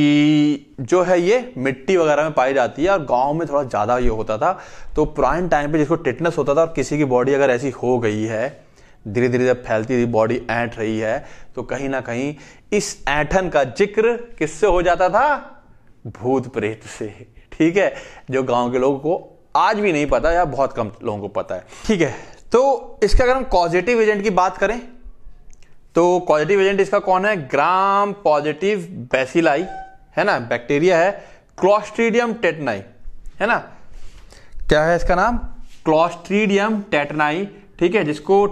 जो है ये मिट्टी वगैरह में पाई जाती है और गांव में थोड़ा ज़्यादा ये होता था तो पुराने टाइम पे जिसको टिटनस होता था और किसी की बॉडी अगर ऐसी हो गई है धीरे धीरे जब फैलती थी बॉडी ऐंठ रही है तो कहीं ना कहीं इस ऐंठन का जिक्र किससे हो जाता था भूत प्रेत से ठीक है जो गांव के लोगों को आज भी नहीं पता या बहुत कम लोगों को पता है ठीक है तो इसके अगर हम पॉजिटिव एजेंट की बात करें तो पॉजिटिव एजेंट इसका कौन है ग्राम पॉजिटिव बेसिलाई है ना बैक्टीरिया है क्लॉस्ट्रीडियम टेटनाई है ना क्या है इसका नाम क्लॉस्ट्रीडियम टेटनाई ठीक है जिसको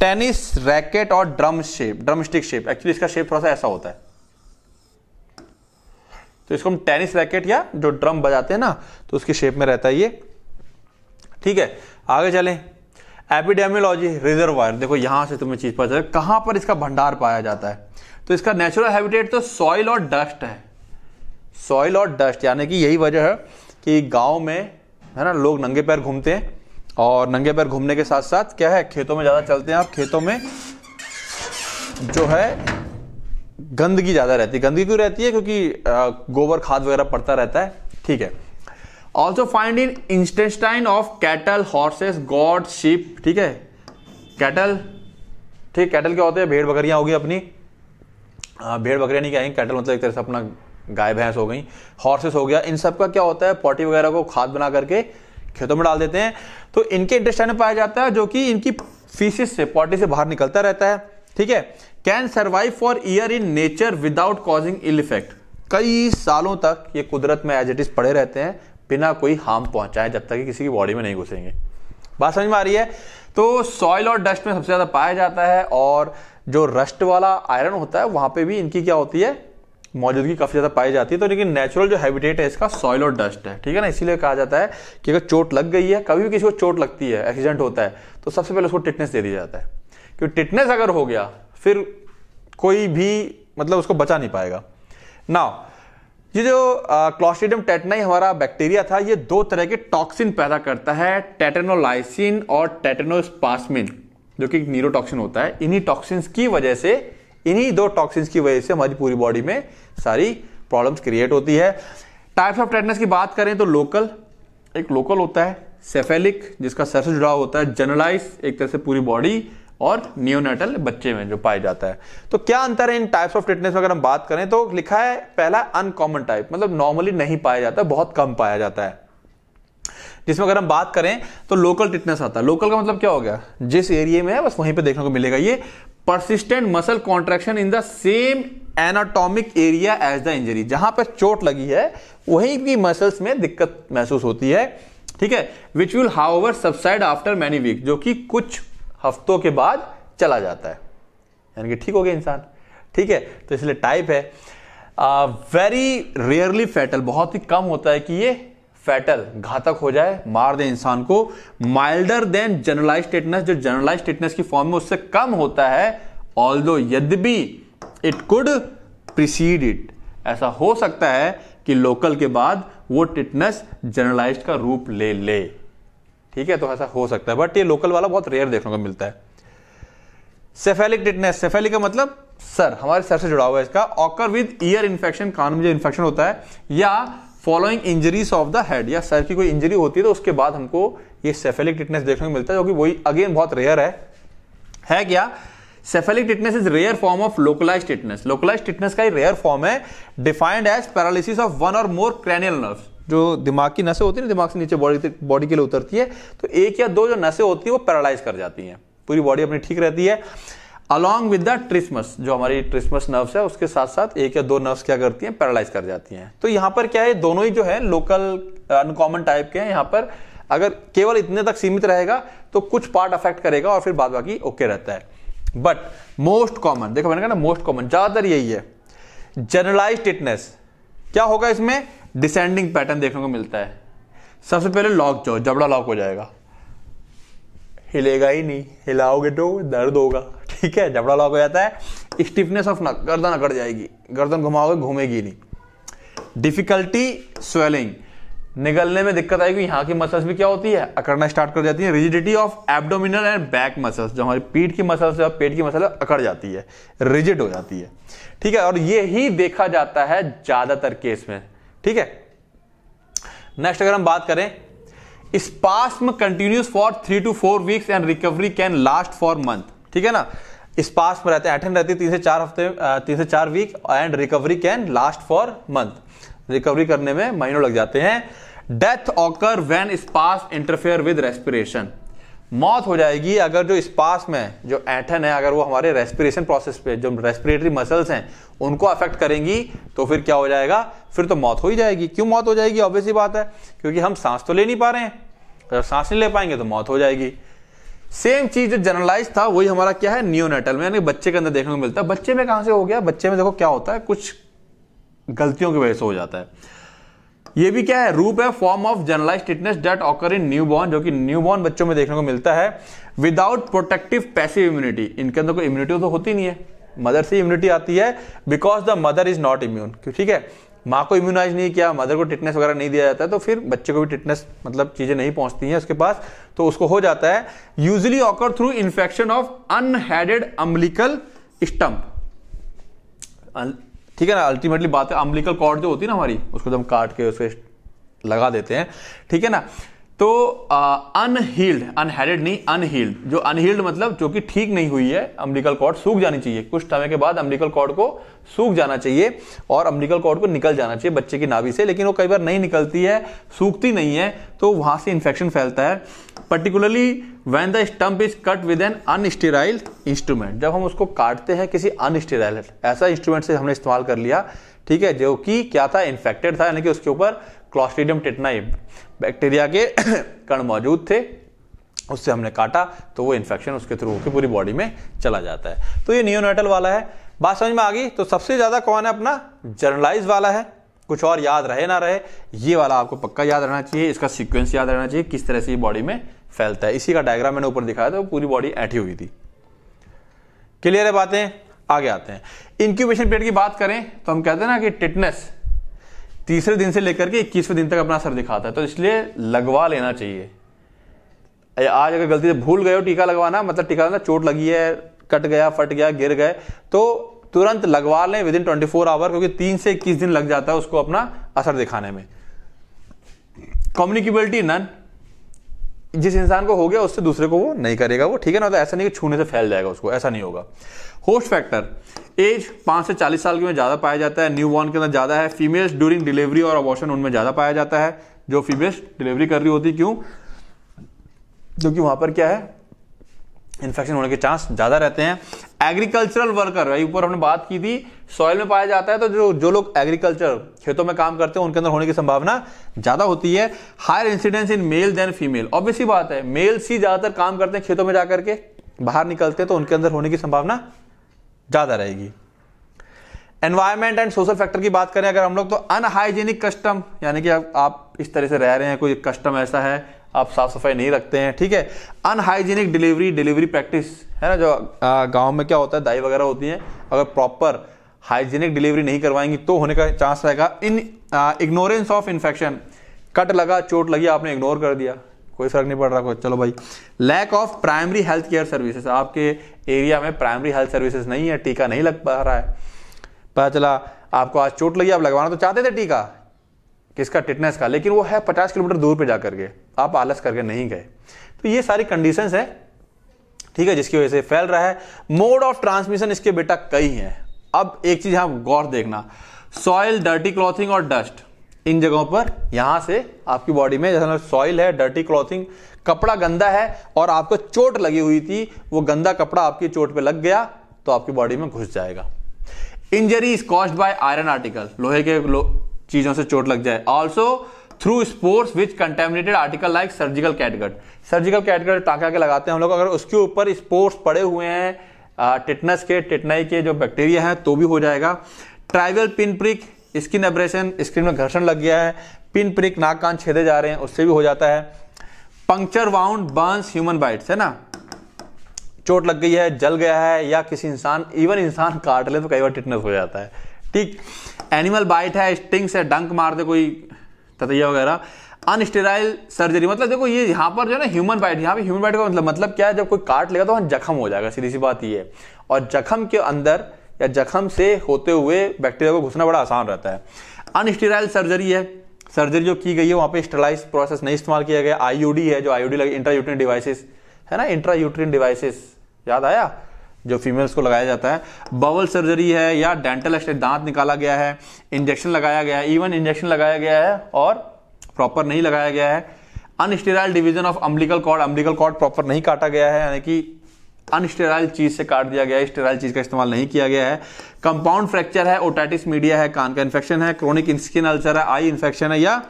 टेनिस रैकेट और drum shape drumstick shape actually इसका शेप थोड़ा सा ऐसा होता है तो इसको हम टेनिस रैकेट या जो ड्रम बजाते हैं ना तो उसकी शेप में रहता है ये ठीक है आगे चलें एपिडेमियोलॉजी रिजर्वायर देखो यहां से तुम्हें चीज़ पता चले पर इसका भंडार पाया जाता है तो इसका नेचुरल हैबिटेट तो सॉइल और डस्ट है सॉइल और डस्ट यानी कि यही वजह है कि गांव में है ना लोग नंगे पैर घूमते हैं और नंगे पैर घूमने के साथ साथ क्या है खेतों में ज़्यादा चलते हैं आप खेतों में जो है गंदगी ज़्यादा रहती है गंदगी क्यों रहती है क्योंकि गोबर खाद वगैरह पड़ता रहता है ठीक है also find in intestine of cattle horses goat sheep ठीक है कैटल ठीक कैटल क्या होते हैं भेड़ बकरियां होगी अपनी भेड़ बकरियां नहीं कहेंगे कैटल मतलब एक तरह से अपना गाय भैंस हो गई हॉर्सेस हो गया इन सब का क्या होता है पॉटी वगैरह को खाद बना करके खेतों में डाल देते हैं तो इनके इंटेस्टाइन में पाया जाता है जो कि इनकी फीसिस से पॉटी से बाहर निकलता रहता है ठीक है can survive for year in nature without causing ill effect कई सालों तक ये कुदरत में एज इट इज पड़े रहते हैं बिना कोई हार्म पहुंचाए जब तक कि किसी की बॉडी में नहीं घुसेंगे बात समझ में आ रही है तो सॉइल और डस्ट में सबसे ज़्यादा पाया जाता है और जो रस्ट वाला आयरन होता है वहां पे भी इनकी क्या होती है मौजूदगी काफ़ी ज़्यादा पाई जाती है तो लेकिन नेचुरल जो हैबिटेट है इसका सॉइल और डस्ट है ठीक है ना इसीलिए कहा जाता है कि अगर चोट लग गई है कभी भी किसी को चोट लगती है एक्सीडेंट होता है तो सबसे पहले उसको टिटनेस दे दिया जाता है क्योंकि टिटनेस अगर हो गया फिर कोई भी मतलब उसको बचा नहीं पाएगा ना ये जो क्लॉस्टिडियम टेटनाई हमारा बैक्टीरिया था ये दो तरह के टॉक्सिन पैदा करता है टेटेनोलाइसिन और टेटेनोस्पासमिन जो कि न्यूरोटॉक्सिन होता है इन्हीं टॉक्सिन की वजह से इन्हीं दो टॉक्सिन की वजह से हमारी पूरी बॉडी में सारी प्रॉब्लम्स क्रिएट होती है टाइप्स ऑफ टेटनस की बात करें तो लोकल एक लोकल होता है सेफेलिक जिसका सर से जुड़ा होता है जनरलाइज एक तरह से पूरी बॉडी और न्यूनेटल बच्चे में जो पाया जाता है तो क्या अंतर है इन टाइप्स ऑफ टिटनेस में अगर हम बात करें तो लिखा है पहला अनकॉमन टाइप मतलब नॉर्मली नहीं पाया जाता बहुत कम पाया जाता है जिसमें अगर हम बात करें तो लोकल टिटनेस आता है लोकल का मतलब क्या हो गया जिस एरिया में है बस वहीं पे देखने को मिलेगा ये persistent muscle contraction in the same anatomic area as the injury जहां पर चोट लगी है वहीं की मसल्स में दिक्कत महसूस होती है ठीक है which will over subside after many week जो कि कुछ हफ्तों के बाद चला जाता है यानी कि ठीक हो गया इंसान ठीक है तो इसलिए टाइप है वेरी रेयरली फैटल बहुत ही कम होता है कि ये फैटल घातक हो जाए मार दे इंसान को माइल्डर देन जनरलाइज टेटनेस जो जनरलाइज टेटनेस की फॉर्म में उससे कम होता है ऑल दो यद्यपि इट कुड प्रिसीड इट ऐसा हो सकता है कि लोकल के बाद वो टिटनेस जनरलाइज का रूप ले ले ठीक है तो ऐसा हो सकता है बट ये लोकल वाला बहुत रेयर देखने को मिलता है सेफेलिक टिटनेस सेफेलिक का मतलब सर हमारे सर से जुड़ा हुआ है इसका ऑकर विद ईयर इन्फेक्शन कान में जो इन्फेक्शन होता है या following injuries of the head या सर की कोई इंजरी होती है तो उसके बाद हमको ये सेफेलिक टिटनेस देखने को मिलता है जो कि वही अगेन बहुत रेयर है है क्या cephalic tetanus is rare form of localize tetanus localize tetanus का ही रेयर फॉर्म है defined as paralysis of one और मोर क्रैनियल नर्व्स जो दिमाग की नसें होती है दिमाग से नीचे बॉडी बॉडी के लिए उतरती है तो एक या दो जो नसें होती है वो पैरालाइज कर जाती हैं पूरी बॉडी अपनी ठीक रहती है अलॉन्ग विद द ट्रिस्मस जो हमारी ट्रिसमस नर्व्स है उसके साथ साथ एक या दो नर्व्स क्या करती हैं पैरालाइज कर जाती हैं तो यहां पर क्या है दोनों ही जो है लोकल अनकॉमन टाइप के हैं यहाँ पर अगर केवल इतने तक सीमित रहेगा तो कुछ पार्ट अफेक्ट करेगा और फिर बाद बाकी ओके रहता है बट मोस्ट कॉमन देखो मैंने कहा ना मोस्ट कॉमन ज़्यादातर यही है जनरलाइज टिटनेस क्या होगा इसमें डिसेंडिंग पैटर्न देखने को मिलता है सबसे पहले लॉक जो जबड़ा लॉक हो जाएगा हिलेगा ही नहीं हिलाओगे तो दर्द होगा ठीक है जबड़ा लॉक हो जाता है स्टिफनेस ऑफ नक गर्दन अकड़ जाएगी गर्दन घुमाओगे घूमेगी नहीं डिफिकल्टी स्वेलिंग निगलने में दिक्कत आएगी यहाँ की मसल्स भी क्या होती है अकड़ना स्टार्ट कर जाती है rigidity of abdominal and back muscles जो हमारी पीठ की मसल्स है पेट की मसल अकड़ जाती है रिजिड हो जाती है ठीक है और ये ही देखा जाता है ज़्यादातर केस में ठीक है नेक्स्ट अगर हम बात करें spasm continuous for three two four weeks and recovery can last for month ठीक है ना स्पास्म रहते हैं एटेंड रहती है तीन से चार हफ्ते तीन से चार week and recovery can last for month recovery करने में महीनों लग जाते हैं death occur when spasm interfere with respiration मौत हो जाएगी अगर जो स्पास में जो एठन है अगर वो हमारे रेस्पिरेशन प्रोसेस पे जो रेस्पिरेटरी मसल्स हैं उनको अफेक्ट करेंगी तो फिर क्या हो जाएगा फिर तो मौत हो ही जाएगी क्यों मौत हो जाएगी ऑब्वियस ही बात है क्योंकि हम सांस तो ले नहीं पा रहे हैं अगर सांस नहीं ले पाएंगे तो मौत हो जाएगी सेम चीज जो जनरलाइज था वही हमारा क्या है न्यूनेटल में यानी बच्चे के अंदर देखने को मिलता है बच्चे में कहां से हो गया बच्चे में देखो क्या होता है कुछ गलतियों की वजह से हो जाता है ये भी क्या है रूप है form of generalize tetanus that occur in newborn जो कि न्यू बॉर्न बच्चों में देखने को मिलता है विदाउट प्रोटेक्टिव पैसिव इम्यूनिटी इनके अंदर कोई इम्यूनिटी तो होती नहीं है मदर से इम्यूनिटी आती है because the mother is not immune ठीक है माँ को इम्यूनाइज नहीं किया मदर को टिटनेस वगैरह नहीं दिया जाता है तो फिर बच्चे को भी टिटनेस मतलब चीज़ें नहीं पहुंचती हैं उसके पास तो उसको हो जाता है usually occur through infection of unhealed umbilical stump ठीक है ना अल्टीमेटली बात है अम्बिलिकल कॉर्ड जो होती है ना हमारी उसको जब हम काट के उसके लगा देते हैं ठीक है ना तो अनहील्ड अनहेडेड नहीं अनहील्ड जो अनहील्ड मतलब जो कि ठीक नहीं हुई है अम्बलिकल कॉर्ड सूख जानी चाहिए कुछ समय के बाद अम्बलिकल कॉर्ड को सूख जाना चाहिए और अम्बलिकल कॉर्ड को निकल जाना चाहिए बच्चे की नाभि से लेकिन वो कई बार नहीं निकलती है सूखती नहीं है तो वहां से इन्फेक्शन फैलता है particularly when the stump is cut with an unsterile instrument जब हम उसको काटते हैं किसी अनस्टेराइल ऐसा इंस्ट्रूमेंट से हमने इस्तेमाल कर लिया ठीक है जो कि क्या था इन्फेक्टेड था यानी कि उसके ऊपर क्लॉस्ट्रीडियम टिटनाई बैक्टीरिया के [COUGHS] कण मौजूद थे उससे हमने काटा तो वो इन्फेक्शन उसके थ्रू होकर पूरी बॉडी में चला जाता है तो ये नियोनेटल वाला है बात समझ में आ गई तो सबसे ज़्यादा कौन है अपना जर्नलाइज वाला है कुछ और याद रहे ना रहे ये वाला आपको पक्का याद रहना चाहिए इसका सीक्वेंस याद रहना चाहिए किस तरह से ये बॉडी में फैलता है इसी का डायग्राम मैंने ऊपर दिखाया था पूरी बॉडी ऐठी हुई थी क्लियर है बातें आगे आते हैं इंक्यूबेशन पीरियड की बात करें तो हम कहते हैं ना कि टिटनेस तीसरे दिन से लेकर के इक्कीसवें दिन तक अपना असर दिखाता है तो इसलिए लगवा लेना चाहिए आज अगर गलती से भूल गए हो टीका लगवाना मतलब टीका लगाना चोट लगी है कट गया फट गया गिर गए तो तुरंत लगवा लें within twenty four hour क्योंकि तीन से इक्कीस दिन लग जाता है उसको अपना असर दिखाने में कम्युनिकेबिलिटी नन जिस इंसान को हो गया उससे दूसरे को वो नहीं करेगा वो ठीक है ना तो ऐसा नहीं कि छूने से फैल जाएगा उसको ऐसा नहीं होगा होस्ट फैक्टर एज पांच से चालीस साल की में ज़्यादा पाया जाता है न्यू बॉर्न के अंदर ज़्यादा है फीमेल्स ड्यूरिंग डिलीवरी और अबॉर्शन उनमें ज़्यादा पाया जाता है जो फीमेल्स डिलीवरी कर रही होती क्यों क्योंकि वहां पर क्या है इन्फेक्शन होने के चांस ज़्यादा रहते हैं एग्रीकल्चरल वर्कर भाई ऊपर हमने बात की थी सॉइल में पाया जाता है तो जो जो लोग एग्रीकल्चर खेतों में काम करते हैं उनके अंदर होने की संभावना ज़्यादा होती है higher incidence in male than female ही बात है मेल्स ही ज़्यादातर काम करते हैं खेतों में जाकर के बाहर निकलते हैं तो उनके अंदर होने की संभावना ज़्यादा रहेगी एनवायरमेंट एंड सोशल फैक्टर की बात करें अगर हम लोग तो अनहाइजेनिक कस्टम यानी कि आप इस तरह से रह रहे हैं कोई कस्टम ऐसा है आप साफ सफाई नहीं रखते हैं ठीक है अनहाइजीनिक डिलीवरी डिलीवरी प्रैक्टिस है ना जो गांव में क्या होता है दाई वगैरह होती हैं अगर प्रॉपर हाइजीनिक डिलीवरी नहीं करवाएंगी तो होने का चांस रहेगा in ignorance of infection cut लगा चोट लगी आपने इग्नोर कर दिया कोई फर्क नहीं पड़ रहा कोई चलो भाई lack of primary health care services आपके एरिया में प्राइमरी हेल्थ सर्विसेज नहीं है टीका नहीं लग पा रहा है पता चला आपको आज चोट लगी आप लगवाना तो चाहते थे टीका किसका टिटनेस का लेकिन वो है पचास किलोमीटर दूर पे जा करके आप आलस करके नहीं गए तो ये सारी कंडीशन है ठीक है जिसकी वजह से फैल रहा है मोड ऑफ ट्रांसमिशन इसके बेटा कई हैं अब एक चीज यहाँ गौर देखना सॉइल डर्टी क्लॉथिंग और डस्ट इन जगहों पर यहां से आपकी बॉडी में जैसा सॉइल है डर्टी क्लॉथिंग कपड़ा गंदा है और आपको चोट लगी हुई थी वो गंदा कपड़ा आपकी चोट पे लग गया तो आपकी बॉडी में घुस जाएगा injury is caused by iron article लोहे के लो, चीजों से चोट लग जाए also through sports which contaminated article like surgical catgut surgical catgut टाका के लगाते हैं हम लोग अगर उसके ऊपर स्पोर्ट्स पड़े हुए हैं टिटनस के टिटनाई के जो बैक्टीरिया हैं तो भी हो जाएगा trivial pin prick skin abrasion skin में घर्षण लग गया है पिन प्रिक नाक कान छेदे जा रहे हैं उससे भी हो जाता है puncture wound burns human bites है ना चोट लग गई है जल गया है या किसी इंसान इवन इंसान काट ले तो कई बार टिटनस हो जाता है ठीक एनिमल बाइट है स्टिंग है डंक मार दे कोई ततैया वगैरह अनस्टेराइल सर्जरी मतलब देखो ये यहाँ पर जो है ना ह्यूमन बाइट यहाँ पे ह्यूमन बाइट का मतलब मतलब क्या है जब कोई काट लेगा तो वहाँ जख्म हो जाएगा सीधी सी बात ये है और जख्म के अंदर या जख्म से होते हुए बैक्टीरिया को घुसना बड़ा आसान रहता है अनस्टेराइल सर्जरी है सर्जरी जो की गई है वहाँ पे स्टेलाइज प्रोसेस नहीं इस्तेमाल किया गया आईयूडी है जो आईयूडी लगे इंट्रा यूट्रीन डिवाइसेस है ना इंट्रा यूट्रीन डिवाइसेस याद आया जो फीमेल्स को लगाया जाता है बवल सर्जरी है या डेंटल दांत निकाला गया है इंजेक्शन लगाया गया है इवन इंजेक्शन लगाया गया है और प्रॉपर नहीं लगाया गया है unsterile division of umbilical cord umbilical cord proper नहीं काटा गया है यानी कि अनस्टेराइल चीज से काट दिया गया है स्टेराइल चीज का इस्तेमाल नहीं किया गया है कंपाउंड फ्रैक्चर है ओटाइटिस मीडिया है कान का इन्फेक्शन है क्रोनिक स्किन अल्सर है आई इन्फेक्शन है या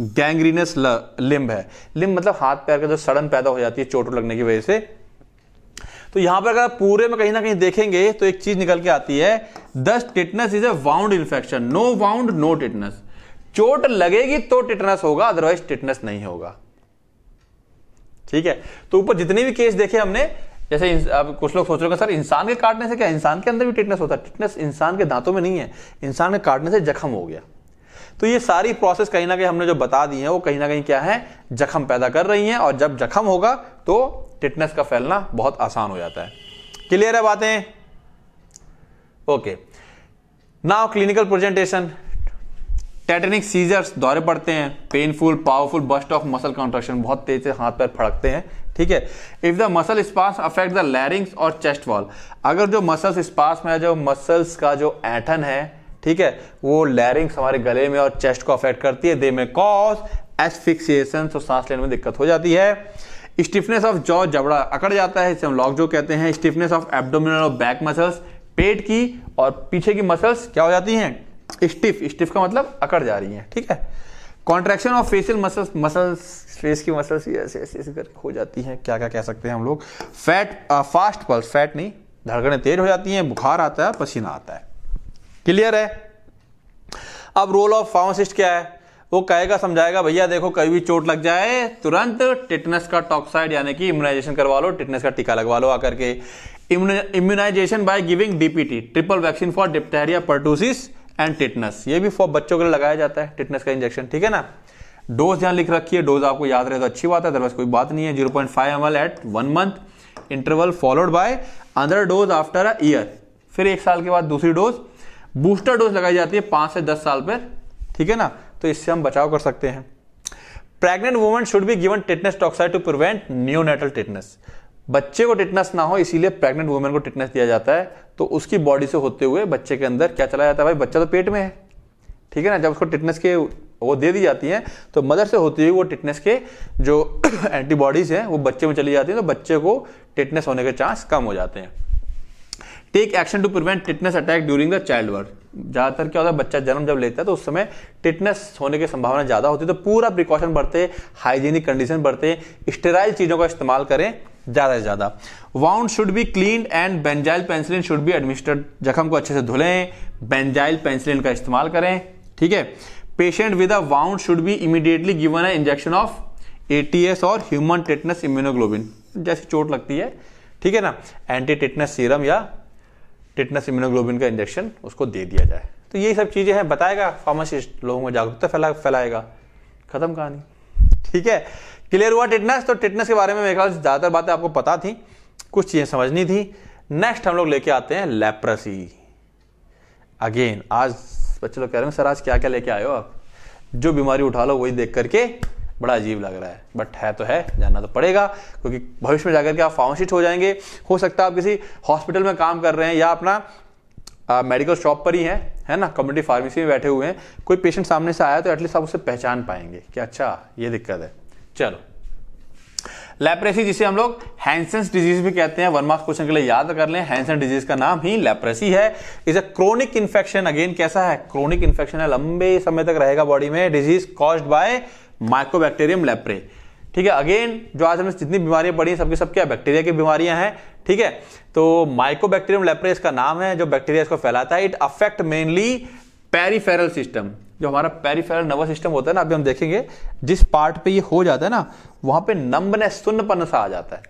गैंग्रीनस लिम्ब है लिम्ब मतलब हाथ पैर का जो सड़न पैदा हो जाती है चोट लगने की वजह से तो यहां पर अगर पूरे में कहीं ना कहीं देखेंगे तो एक चीज निकल के आती है दस tetanus is a wound infection no wound no tetanus चोट लगेगी तो टिटनस होगा अदरवाइज टिटनस नहीं होगा ठीक है तो ऊपर जितने भी केस देखे हमने जैसे अब कुछ लोग सोच रहे सर इंसान के काटने से क्या इंसान के अंदर भी टिटनेस होता है टिटनेस इंसान के दांतों में नहीं है इंसान के काटने से जख्म हो गया तो ये सारी प्रोसेस कहीं ना कहीं हमने जो बता दी है वो कहीं ना कहीं क्या है जख्म पैदा कर रही हैं और जब जख्म होगा तो टिटनेस का फैलना बहुत आसान हो जाता है क्लियर है बातें okay now clinical presentation tetanic seizures दौरे पड़ते हैं painful powerful burst of muscle contraction बहुत तेज से हाथ पैर फड़कते हैं ठीक है if the muscle spasm affect the larynx और चेस्ट वॉल अगर जो मसल्स स्पास में जो मसल्स का जो ऐठन है ठीक है वो लैरिंग्स हमारे गले में और चेस्ट को अफेक्ट करती है दे में कॉज एसफिक्सिएशन तो सांस लेने में दिक्कत हो जाती है स्टिफनेस ऑफ जॉ जबड़ा अकड़ जाता है इसे हम लॉक जो कहते हैं स्टिफनेस ऑफ एब्डोमिनल और बैक मसल्स पेट की और पीछे की मसल्स क्या हो जाती हैं स्टिफ स्टिफ का मतलब अकड़ जा रही हैं ठीक है contraction of facial muscles muscles face की मसल्स ऐसे ऐसे ऐसे करके हो जाती हैं क्या क्या कह सकते हैं हम लोग फैट फास्ट पल्स फैट नहीं धड़कने तेज हो जाती हैं बुखार आता है पसीना आता है क्लियर है अब रोल ऑफ फार्मासिस्ट क्या है वो कहेगा समझाएगा भैया देखो कभी भी चोट लग जाए तुरंत टिटनेस का टॉक्साइड यानी कि इम्यूनाइजेशन करवा लो टिटनेस का टीका लगवा लो आकर के immunization by giving DPT triple vaccine for diphtheria pertussis and tetanus ये भी फॉर बच्चों के लिए लगाया जाता है टिटनेस का इंजेक्शन ठीक है ना डोज ध्यान लिख रखी है डोज आपको याद रहे तो अच्छी बात है अदरवाइज कोई बात नहीं है zero point five M L eight one month interval followed by other dose after a year फिर एक साल के बाद दूसरी डोज बूस्टर डोज लगाई जाती है पाँच से दस साल पर ठीक है ना तो इससे हम बचाव कर सकते हैं pregnant women should be given tetanus toxoid to prevent neonatal tetanus बच्चे को टिटनेस ना हो इसीलिए प्रेग्नेंट वुमेन को टिटनेस दिया जाता है तो उसकी बॉडी से होते हुए बच्चे के अंदर क्या चला जाता है भाई बच्चा तो पेट में है ठीक है ना जब उसको टिटनेस के वो दे दी जाती है तो मदर से होती हुई वो टिटनेस के जो एंटीबॉडीज़ [COUGHS] हैं वो बच्चे में चली जाती है तो बच्चे को टिटनेस होने के चांस कम हो जाते हैं take action to prevent tetanus attack during the childbirth ज़्यादातर क्या होता है बच्चा जन्म जब लेता है तो उस समय टिटनेस होने की संभावना ज़्यादा होती है तो पूरा प्रिकॉशन बढ़ते हाइजीनिक कंडीशन बढ़ते स्टेराइल चीज़ों का इस्तेमाल करें ज़्यादा से ज़्यादा wound should be clean and benzyl penicillin should be administered जख्म को अच्छे से धुलें बेंजाइल पेंसिलिन का इस्तेमाल करें ठीक है patient with a wound should be immediately given a injection of ATS और ह्यूमन टिटनेस इम्यूनोग्लोबिन जैसे चोट लगती है ठीक है ना एंटी टिटनेस सीरम या टिटनस इम्यूनोग्लोबिन का इंजेक्शन उसको दे दिया जाए तो यही सब चीज़ें हैं बताएगा फार्मासिस्ट लोगों में जागरूकता फैला फैलाएगा खत्म कहानी ठीक है क्लियर हुआ टिटनस तो टिटनस के बारे में मेरे ख्याल ज़्यादातर बातें आपको पता थी कुछ चीज़ें समझनी थी नेक्स्ट हम लोग लेके आते हैं लेप्रसी अगेन आज बच्चे लोग कह रहे हैं सर आज क्या क्या लेके आए हो आप जो बीमारी उठा लो वही देख करके बड़ा अजीब लग रहा है बट है तो है जानना तो पड़ेगा क्योंकि भविष्य में जाकर के आप फार्मासिस्ट हो जाएंगे हो सकता है आप किसी हॉस्पिटल में काम कर रहे हैं या अपना मेडिकल शॉप पर ही हैं है ना कम्युनिटी फार्मेसी में बैठे हुए हैं कोई पेशेंट सामने से आया तो एटलीस्ट आप उसे पहचान पाएंगे कि अच्छा ये दिक्कत है चलो लेप्रेसी जिसे हम लोग हैंसन डिजीज भी कहते हैं वन मार्क्स क्वेश्चन के लिए याद कर लें हैंसन डिजीज का नाम ही लेप्रेसी है is a chronic infection again कैसा है क्रोनिक इन्फेक्शन है लंबे समय तक रहेगा बॉडी में disease caused by mycobacterium leprae ठीक है अगेन जो आज हमने जितनी बीमारियां पड़ी हैं सबके सब क्या बैक्टीरिया की बीमारियां हैं ठीक है तो माइक्रोबैक्टेरियम लेप्रे इसका नाम है जो बैक्टीरिया इसको फैलाता है it affect mainly peripheral system जो हमारा पेरीफेरल नर्वस सिस्टम होता है ना अभी हम देखेंगे जिस पार्ट पे ये हो जाता है ना वहां पे नम्बनेस सुन्नपन सा आ जाता है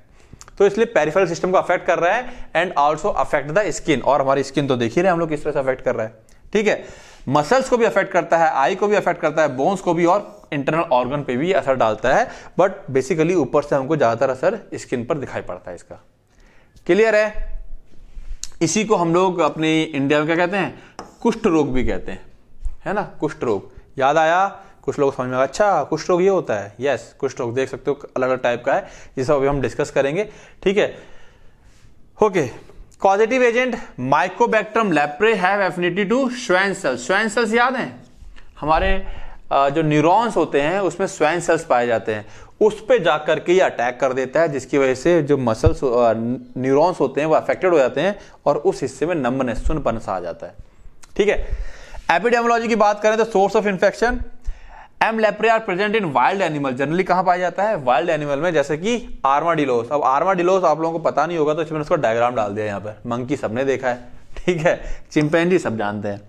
तो इसलिए पेरीफेरल सिस्टम को अफेक्ट कर रहा है and also affect the skin और हमारी स्किन तो देख ही रहे हम लोग किस तरह से अफेक्ट कर रहा है ठीक है मसल्स को भी अफेक्ट करता है आई को भी अफेक्ट करता है बोन्स को भी और इंटरनल ऑर्गन पे भी असर डालता है बट बेसिकली ऊपर से हमको ज़्यादातर असर स्किन पर दिखाई पड़ता है इसका क्लियर है इसी को हम लोग अपने इंडिया में क्या कहते हैं कुष्ठ रोग भी कहते हैं है ना कुष्ठ रोग याद आया कुछ लोग समझ में आया अच्छा कुष्ठ रोग ये होता है यस कुष्ठ रोग देख सकते हो अलग अलग टाइप का है जिसे अभी हम डिस्कस करेंगे ठीक है okay causative agent mycobacterium leprae have affinity to Schwann cells Schwann cells याद हैं हमारे जो न्यूरॉन्स होते हैं उसमें स्वैन सेल्स पाए जाते हैं उस पर जा कर के ये अटैक कर देता है जिसकी वजह से जो मसल्स न्यूरॉन्स होते हैं वो अफेक्टेड हो जाते हैं और उस हिस्से में नंबर सुनपन सा आ जाता है ठीक है एपिडेमोलॉजी की बात करें तो source of infection M leprae are present in wild animal generally कहां पाया जाता है वाइल्ड एनिमल में जैसे कि आर्मा डिलोस अब आर्मा डिलोस आप लोगों को पता नहीं होगा तो इसमें उसका डायग्राम डाल दिया यहां पर मंकी सबने देखा है ठीक है चिंपैनजी सब जानते हैं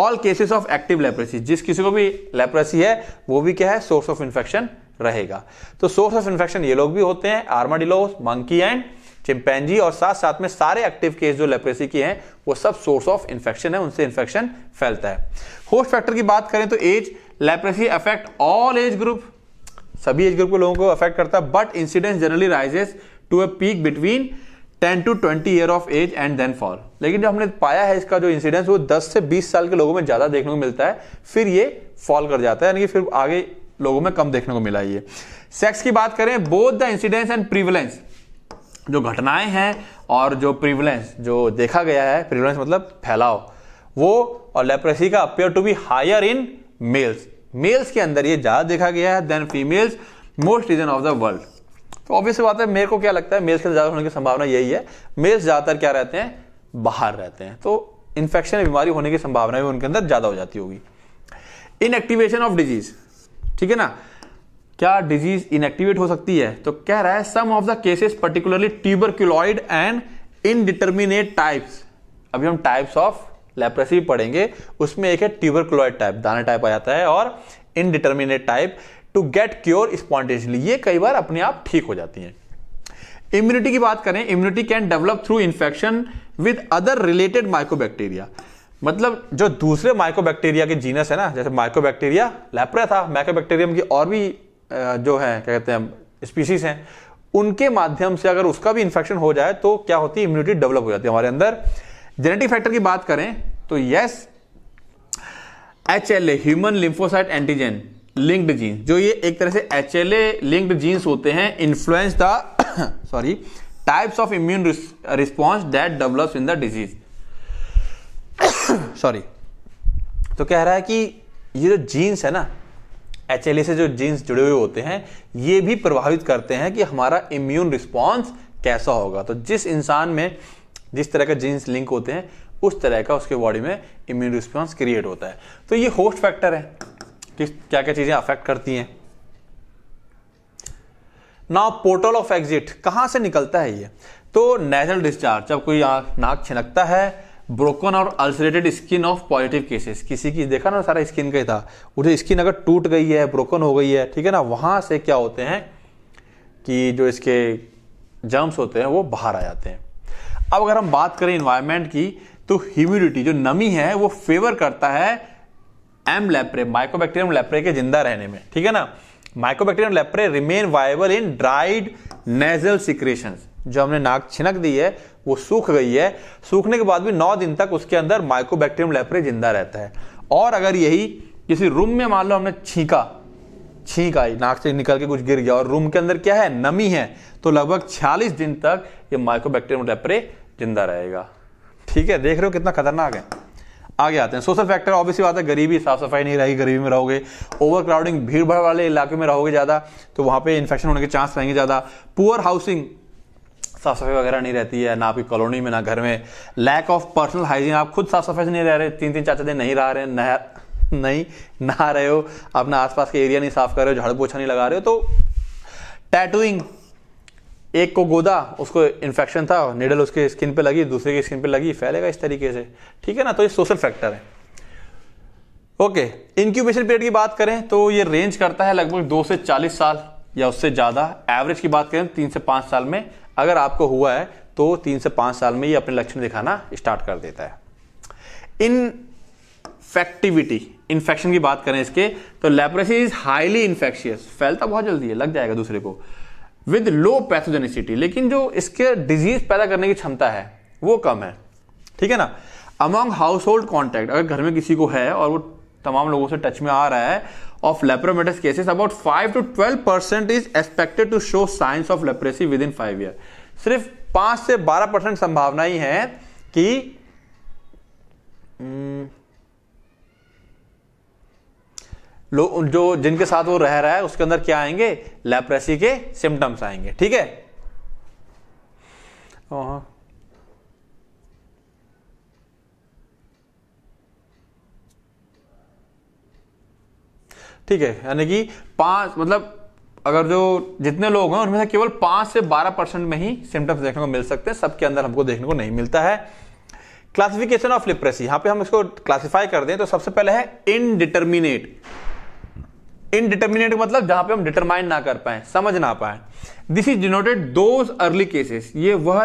all cases of active leprosy जिस किसी को भी लेप्रेसी है वो भी क्या है सोर्स ऑफ इन्फेक्शन रहेगा तो सोर्स ऑफ इन्फेक्शन ये लोग भी होते हैं आर्माडिलोस मंकी एंड चिंपैनजी और साथ साथ में सारे एक्टिव केस जो लेप्रेसी के हैं वो सब सोर्स ऑफ इन्फेक्शन है उनसे इन्फेक्शन फैलता है होस्ट फैक्टर की बात करें तो age leprosy affect all age group सभी एज ग्रुप के लोगों को अफेक्ट करता है but incidence generally rises to a peak between 10 to 20 year of age and then fall लेकिन जो हमने पाया है इसका जो इंसिडेंस वो 10 से 20 साल के लोगों में ज्यादा देखने को मिलता है फिर ये फॉल कर जाता है यानी कि फिर आगे लोगों में कम देखने को मिला ये सेक्स की बात करें both the incidence and prevalence जो घटनाएं हैं और जो प्रिवलेंस जो देखा गया है प्रीवलेंस मतलब फैलाव वो और लेप्रेसी का appear to be higher in males males के अंदर ये ज़्यादा देखा गया है than females most region of the world तो ऑब्वियस बात है मेरे को क्या लगता है मेल्स के ज़्यादा होने की संभावना यही है मेल्स ज़्यादातर क्या रहते हैं बाहर रहते हैं तो इन्फेक्शन बीमारी होने की संभावना भी उनके अंदर ज़्यादा हो जाती होगी इनएक्टिवेशन ऑफ डिजीज ठीक है ना क्या डिजीज इनएक्टिवेट हो सकती है तो कह रहा है some of the cases particularly tuberculoid and indeterminate types अभी हम टाइप्स ऑफ लेप्रेसी भी पढ़ेंगे उसमें एक है ट्यूबरकुलोइड टाइप दाना टाइप आ जाता है और indeterminate type to get cure spontaneously ये कई बार अपने आप ठीक हो जाती हैं इम्यूनिटी की बात करें immunity can develop through infection with other related microbacteria मतलब जो दूसरे माइक्रोबैक्टीरिया के जीनस है ना जैसे माइक्रोबैक्टीरिया लेप्रा था माइक्रोबैक्टीरियम की और भी जो है क्या कहते हैं स्पीसीज हैं उनके माध्यम से अगर उसका भी इन्फेक्शन हो जाए तो क्या होती है इम्यूनिटी डेवलप हो जाती है हमारे अंदर जेनेटिक फैक्टर की बात करें तो yes H L A human lymphocyte antigen linked gene जो ये एक तरह से H L A linked genes होते हैं influence the sorry types of immune response that develop in the disease sorry तो कह रहा है कि ये जो जीन्स है ना एच एल ए से जो जीन्स जुड़े हुए होते हैं ये भी प्रभावित करते हैं कि हमारा इम्यून रिस्पॉन्स कैसा होगा तो जिस इंसान में जिस तरह का जीन्स लिंक होते हैं उस तरह का उसके बॉडी में इम्यून रिस्पॉन्स क्रिएट होता है तो ये होस्ट फैक्टर है कि क्या क्या चीज़ें अफेक्ट करती हैं नाउ पोर्टल ऑफ एग्जिट कहां से निकलता है ये तो नेचुरल डिस्चार्ज जब कोई नाक छिनकता है ब्रोकन और ulcerated skin of positive cases किसी की देखा ना सारा स्किन का ही था उसे स्किन अगर टूट गई है ब्रोकन हो गई है ठीक है ना वहां से क्या होते हैं कि जो इसके जर्म्स होते हैं वो बाहर आ जाते हैं अब अगर हम बात करें इन्वायरमेंट की तो ह्यूमिडिटी जो नमी है वो फेवर करता है एम लेप्रे माइकोबैक्टीरियम लेप्रे के जिंदा रहने में ठीक है ना mycobacterium leprae remain viable in dried nasal secretion जो हमने नाक छिनक दी है वो सूख गई है सूखने के बाद भी नौ दिन तक उसके अंदर माइकोबैक्टीरियम लेप्रे जिंदा रहता है और अगर यही किसी रूम में मान लो हमने छींका छींक आई नाक से निकल के कुछ गिर गया और रूम के अंदर क्या है नमी है तो लगभग 46 दिन तक ये माइकोबैक्टीरियम लेप्रे जिंदा रहेगा ठीक है देख रहे हो कितना खतरनाक है आगे आते हैं सोशल फैक्टर ऑब्वियसली बात है गरीबी साफ सफाई नहीं रहेगी गरीबी में रहोगे ओवर क्राउडिंग भीड़ भाड़ वाले इलाके में रहोगे ज़्यादा तो वहां पे इन्फेक्शन होने के चांस रहेंगे ज़्यादा पुअर हाउसिंग साफ सफाई वगैरह नहीं रहती है ना आपकी कॉलोनी में ना घर में लैक ऑफ पर्सनल हाइजीन आप खुद साफ सफाई से नहीं रह रहे तीन तीन चार चार दिन नहीं रह रहे नह नहीं नहा रहे हो अपना आसपास के एरिया नहीं साफ कर रहे हो झाड़ू पोछा नहीं लगा रहे हो तो टैटूइंग एक को गोदा उसको इन्फेक्शन था निडल उसके स्किन पे लगी दूसरे की स्किन पे लगी फैलेगा इस तरीके से ठीक है ना तो ये सोशल फैक्टर है ओके इंक्यूबेशन पीरियड की बात करें तो ये रेंज करता है लगभग दो से चालीस साल या उससे ज़्यादा एवरेज की बात करें तीन से पांच साल में अगर आपको हुआ है तो तीन से पांच साल में ये अपने लक्षण दिखाना स्टार्ट कर देता है इन फैक्टिविटी इन्फेक्शन की बात करें इसके तो लेप्रेसी इज हाईली इन्फेक्शियस फैलता बहुत जल्दी है लग जाएगा दूसरे को विद लो पैथोजेनिसिटी लेकिन जो इसके डिजीज पैदा करने की क्षमता है वो कम है ठीक है ना अमॉन्ग हाउस होल्ड कॉन्टैक्ट अगर घर में किसी को है और वो तमाम लोगों से टच में आ रहा है of lepromatous cases about five to twelve percent is expected to show signs of leprosy within five year सिर्फ पांच से बारह परसेंट संभावना ही है कि हम्म, लोग जो जिनके साथ वो रह रहा है उसके अंदर क्या आएंगे लेप्रेसी के सिम्टम्स आएंगे ठीक है ठीक है यानी कि पांच मतलब अगर जो जितने लोग हैं उनमें से केवल पांच से बारह परसेंट में ही सिम्टम्स देखने को मिल सकते हैं सबके अंदर हमको देखने को नहीं मिलता है क्लासिफिकेशन ऑफ लिप्रेसी यहां पे हम इसको क्लासिफाई कर दें तो सबसे पहले है इनडिटर्मिनेट इनडिटर्मिनेट मतलब जहां पे हम डिटरमाइन ना कर पाए समझ ना पाए this is denoted to early cases ये वह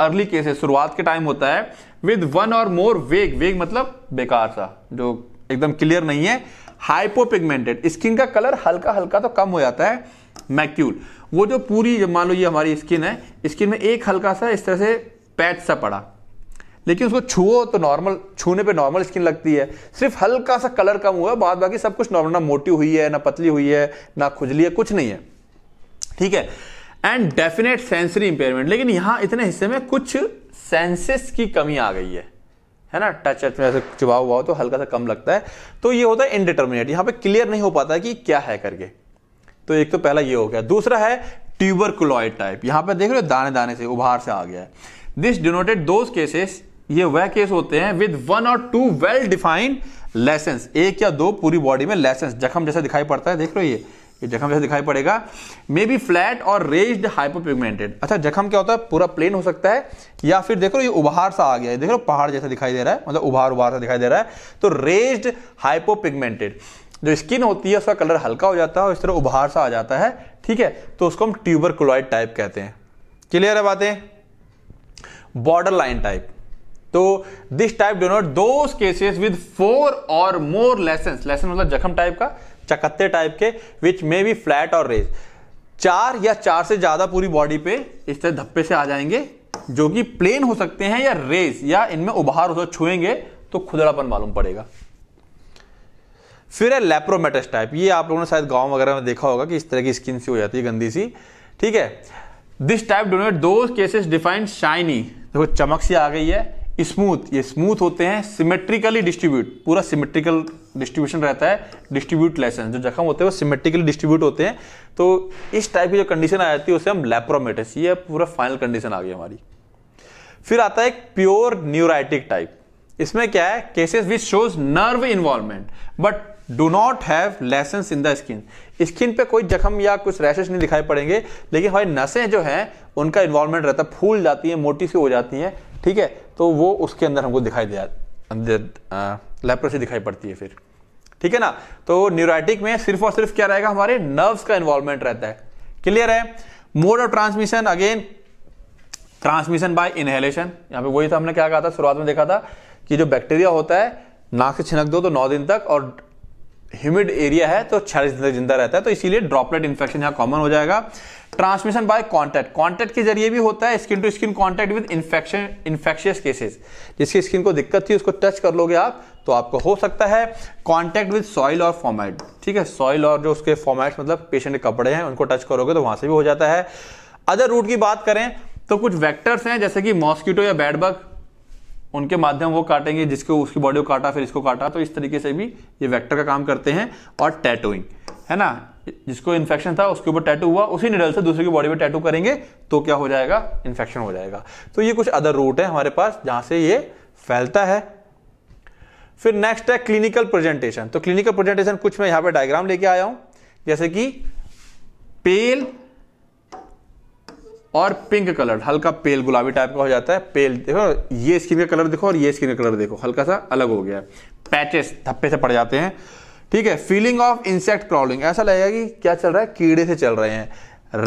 अर्ली केसेस शुरुआत के टाइम होता है विद वन और मोर वेग वेग मतलब बेकार सा जो एकदम क्लियर नहीं है हाइपोपिगमेंटेड स्किन का कलर हल्का हल्का तो कम हो जाता है मैक्यूल वो जो पूरी मान लो ये हमारी स्किन है स्किन में एक हल्का सा इस तरह से पैच सा पड़ा लेकिन उसको छुओ तो नॉर्मल छूने पे नॉर्मल स्किन लगती है सिर्फ हल्का सा कलर कम हुआ बाद बाकी सब कुछ नॉर्मल ना मोटी हुई है ना पतली हुई है ना खुजली है कुछ नहीं है ठीक है एंड डेफिनेट सेंसरी इंपेयरमेंट लेकिन यहां इतने हिस्से में कुछ सेंसेस की कमी आ गई है है ना टच टच में ऐसे चुबा हुआ हो तो हल्का सा कम लगता है तो ये होता है इनडिटर्मिनेट यहां पे क्लियर नहीं हो पाता कि क्या है करके तो एक तो पहला ये हो गया दूसरा है ट्यूबर ट्यूबरकुलॉइड टाइप यहां पर देख रहे हो दाने दाने से उभार से आ गया है दिस डिनोटेड दोज केसेस ये वह केस होते हैं with one or two well defined lesions एक या दो पूरी बॉडी में लेसेंस जख्म जैसा दिखाई पड़ता है देख लो ये ये जख्म जैसा दिखाई पड़ेगा may be flat or raised hypopigmented अच्छा जख्म क्या होता है पूरा प्लेन हो सकता है या फिर देख लो ये उभार सा आ गया है देख लो पहाड़ जैसा दिखाई दे रहा है मतलब उभार उभार सा दिखाई दे रहा है तो रेज्ड हाइपोपिगमेंटेड जो स्किन होती है उसका कलर हल्का हो जाता है और इस तरह उभार सा आ जाता है ठीक है तो उसको हम ट्यूबर क्लोइड टाइप कहते हैं क्लियर है बातें बॉर्डर लाइन टाइप तो this type denote to cases with four or more lesson lesion मतलब जख्म टाइप का चकत्ते टाइप के which may be flat or raise चार या चार से ज्यादा पूरी बॉडी पे इस तरह धप्पे से आ जाएंगे जो कि प्लेन हो सकते हैं या रेस या इनमें उभार हो छुएंगे तो खुदड़ापन मालूम पड़ेगा फिर है लेप्रोमेटस टाइप ये आप लोगों ने शायद गांव वगैरह में देखा होगा कि इस तरह की स्किन सी हो जाती है गंदी सी ठीक है this type denote to cases defined shiny देखो चमक सी आ गई है स्मूथ ये स्मूथ होते हैं सिमेट्रिकली डिस्ट्रीब्यूट पूरा सिमेट्रिकल डिस्ट्रीब्यूशन रहता है डिस्ट्रीब्यूट लेसन जो जख्म होते हैं वो सिमेट्रिकली डिस्ट्रीब्यूट होते हैं तो इस टाइप की जो कंडीशन आ जाती है उसे हम लेप्रोमेटिस ये पूरा फाइनल कंडीशन आ गई हमारी फिर आता है एक प्योर न्यूराइटिक टाइप इसमें क्या है cases which shows nerve involvement but do not have lesion in the skin skin पे कोई जख्म या कुछ रैशेस नहीं दिखाई पड़ेंगे लेकिन हमारी नसें जो हैं उनका इन्वॉल्वमेंट रहता है फूल जाती हैं मोटी सी हो जाती हैं ठीक है तो वो उसके अंदर हमको दिखाई दे अंदर लेप्रोसी दिखाई पड़ती है फिर ठीक है ना तो न्यूराइटिक में सिर्फ और सिर्फ क्या रहेगा हमारे नर्व्स का इन्वॉल्वमेंट रहता है क्लियर है mode of transmission again transmission by inhalation यहां पे वही था तो हमने क्या कहा था शुरुआत में देखा था कि जो बैक्टीरिया होता है नाक से छिनक दो तो नौ दिन तक और ह्यूमिड एरिया है तो छियालीस दिन तक जिंदा रहता है तो इसीलिए ड्रॉपलेट इन्फेक्शन यहां कॉमन हो जाएगा ट्रांसमिशन बाय कॉन्टैक्ट कॉन्टैक्ट के जरिए भी होता है skin to skin contact with infection infectious cases जिसकी स्किन को दिक्कत थी उसको टच कर लोगे आप तो आपको हो सकता है contact with soil or fomite ठीक है सॉइल और जो उसके फॉर्मेट मतलब पेशेंट के कपड़े हैं उनको टच करोगे तो वहां से भी हो जाता है अदर रूट की बात करें तो कुछ वैक्टर्स हैं जैसे कि मॉस्किटो या बैडबग उनके माध्यम वो काटेंगे जिसको उसकी बॉडी को काटा फिर इसको काटा तो इस तरीके से भी ये वेक्टर का काम करते हैं और टैटोइंग है ना जिसको इन्फेक्शन था उसके ऊपर टैटू हुआ उसी निडल से दूसरे की बॉडी पर टैटू करेंगे तो क्या हो जाएगा इन्फेक्शन हो जाएगा तो ये कुछ अदर रूट है हमारे पास जहां से ये फैलता है फिर नेक्स्ट है क्लिनिकल प्रेजेंटेशन तो क्लिनिकल प्रेजेंटेशन कुछ मैं यहां पर डायग्राम लेके आया हूं जैसे कि पेल और पिंक कलर हल्का पेल गुलाबी टाइप का हो जाता है पेल देखो ये स्किन का कलर देखो और ये स्किन का कलर देखो हल्का सा अलग हो गया है पैचेस धप्पे से पड़ जाते हैं ठीक है फीलिंग ऑफ इंसेक्ट प्रॉब्लिंग ऐसा लगेगा कि क्या चल रहा है कीड़े से चल रहे हैं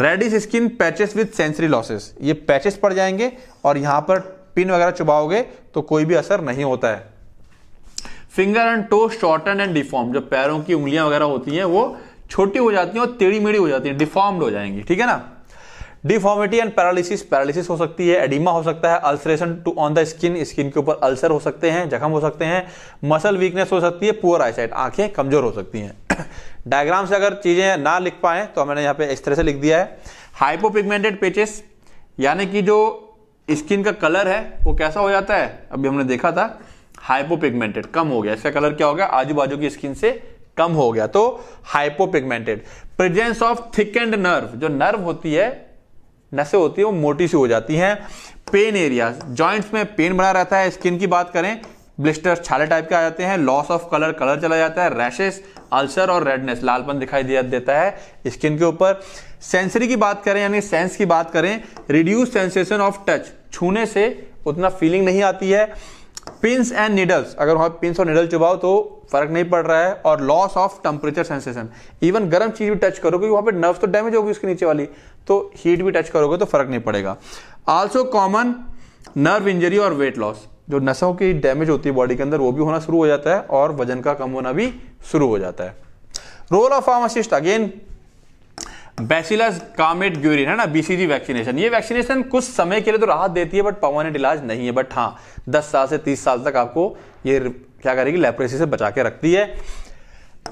reddish skin patches with sensory losses ये पैचेस पड़ जाएंगे और यहां पर पिन वगैरह चुबाओगे तो कोई भी असर नहीं होता है finger and toe shorten and deform जो पैरों की उंगलियां वगैरह होती हैं वो छोटी हो जाती हैं और टेढ़ी मेढ़ी हो जाती हैं डिफॉर्म्ड हो जाएंगी ठीक है ना डिफॉर्मिटी एंड पैरालिसिस पैरालिसिस हो सकती है एडिमा हो सकता है ulceration to on the skin skin के ऊपर अल्सर हो सकते हैं जख्म हो सकते हैं मसल वीकनेस हो सकती है पुअर आईसाइट आंखें कमजोर हो सकती हैं डायग्राम [COUGHS] से अगर चीज़ें ना लिख पाए तो मैंने यहाँ पे इस तरह से लिख दिया है हाइपोपिगमेंटेड पेचेस यानी कि जो स्किन का कलर है वो कैसा हो जाता है अभी हमने देखा था हाइपोपिगमेंटेड कम हो गया इसका कलर क्या हो गया आजू बाजू की स्किन से कम हो गया तो hypopigmented presence of thick and nerve जो नर्व होती है नसें होती है वो मोटी सी हो जाती हैं पेन एरिया जॉइंट्स में पेन बना रहता है स्किन की बात करें ब्लिस्टर छाले टाइप के आ जाते हैं लॉस ऑफ कलर कलर चला जाता है रैशेस अल्सर और रेडनेस लालपन दिखाई दिया देता है स्किन के ऊपर सेंसरी की बात करें यानी सेंस की बात करें रिड्यूस सेंसेशन ऑफ टच छूने से उतना फीलिंग नहीं आती है पिंस एंड नीडल्स अगर वहां पिंस और नीडल चुबाओ तो फर्क नहीं पड़ रहा है और loss of temperature sensation even गर्म चीज भी टच करोगे वहां पे नर्व तो डैमेज होगी उसके नीचे वाली तो हीट भी टच करोगे तो फर्क नहीं पड़ेगा ऑल्सो कॉमन नर्व इंजरी और वेट लॉस जो नसों की डैमेज होती है बॉडी के अंदर वो भी होना शुरू हो जाता है और वजन का कम होना भी शुरू हो जाता है role of pharmacist again bacillus Calmette Guerin है ना बीसीजी वैक्सीनेशन ये वैक्सीनेशन कुछ समय के लिए तो राहत देती है बट परमानेंट इलाज नहीं है बट हाँ दस साल से तीस साल तक आपको ये क्या करेगी लेप्रेसी से बचा के रखती है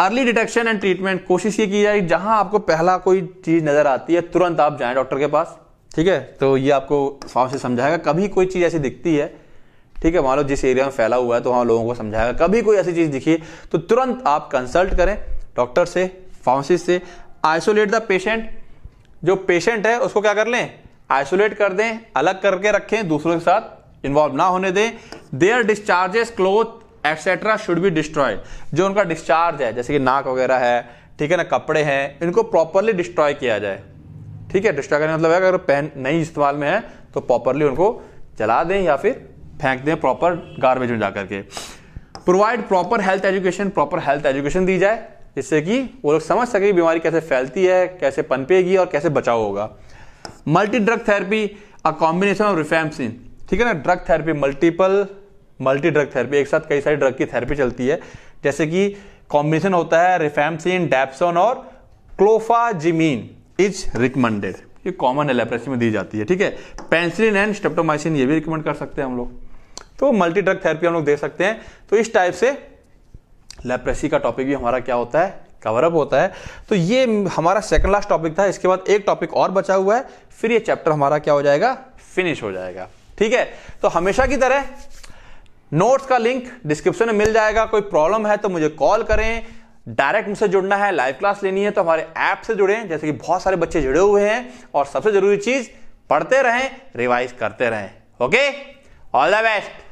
अर्ली डिटेक्शन एंड ट्रीटमेंट कोशिश ये की जाए जहां आपको पहला कोई चीज नजर आती है तुरंत आप जाए डॉक्टर के पास ठीक है तो ये आपको फॉर्म से समझाएगा कभी कोई चीज़ ऐसी दिखती है ठीक है मान लो जिस एरिया में फैला हुआ है तो वहां लोगों को समझाएगा कभी कोई ऐसी चीज़ दिखी तो तुरंत आप कंसल्ट करें डॉक्टर से फार्मासिस्ट से आइसोलेट द पेशेंट जो पेशेंट है उसको क्या कर लें आइसोलेट कर दें अलग करके रखें दूसरों के साथ इन्वॉल्व ना होने दें their discharges cloth etcetera should be destroy जो उनका डिस्चार्ज है जैसे कि नाक वगैरह है ठीक है ना कपड़े हैं इनको प्रॉपरली डिस्ट्रॉय किया जाए ठीक है डिस्ट्रॉय करने मतलब है अगर पहन नहीं इस्तेमाल में है तो प्रॉपरली उनको जला दें या फिर फेंक दें प्रॉपर गार्बेज में जाकर के provide proper health education proper health education दी जाए जिससे कि वो लोग समझ सके बीमारी कैसे फैलती है कैसे पनपेगी और कैसे बचाव होगा multi drug therapy a combination of rifampicin ठीक है ना drug therapy multiple multi drug therapy एक साथ कई सारी ड्रग की थेरेपी चलती है जैसे कि कॉम्बिनेशन होता है रिफेमसिन डैप्सन और क्लोफाजिमीन इज रिकमेंडेड ये कॉमन एलेप्रेसी में दी जाती है ठीक है पेंसिलिन एंड स्टेप्टोमाइसिन ये भी रिकमेंड कर सकते हैं हम लोग तो मल्टी ड्रग थेरेपी हम लोग दे सकते हैं तो इस टाइप से लेप्रेसी का टॉपिक भी हमारा क्या होता है कवरअप होता है तो ये हमारा सेकंड लास्ट टॉपिक था इसके बाद एक टॉपिक और बचा हुआ है फिर ये चैप्टर हमारा क्या हो जाएगा फिनिश हो जाएगा ठीक है तो हमेशा की तरह नोट्स का लिंक डिस्क्रिप्शन में मिल जाएगा कोई प्रॉब्लम है तो मुझे कॉल करें डायरेक्ट मुझसे जुड़ना है लाइव क्लास लेनी है तो हमारे ऐप से जुड़े जैसे कि बहुत सारे बच्चे जुड़े हुए हैं और सबसे जरूरी चीज पढ़ते रहें रिवाइज करते रहें ओके ऑल द बेस्ट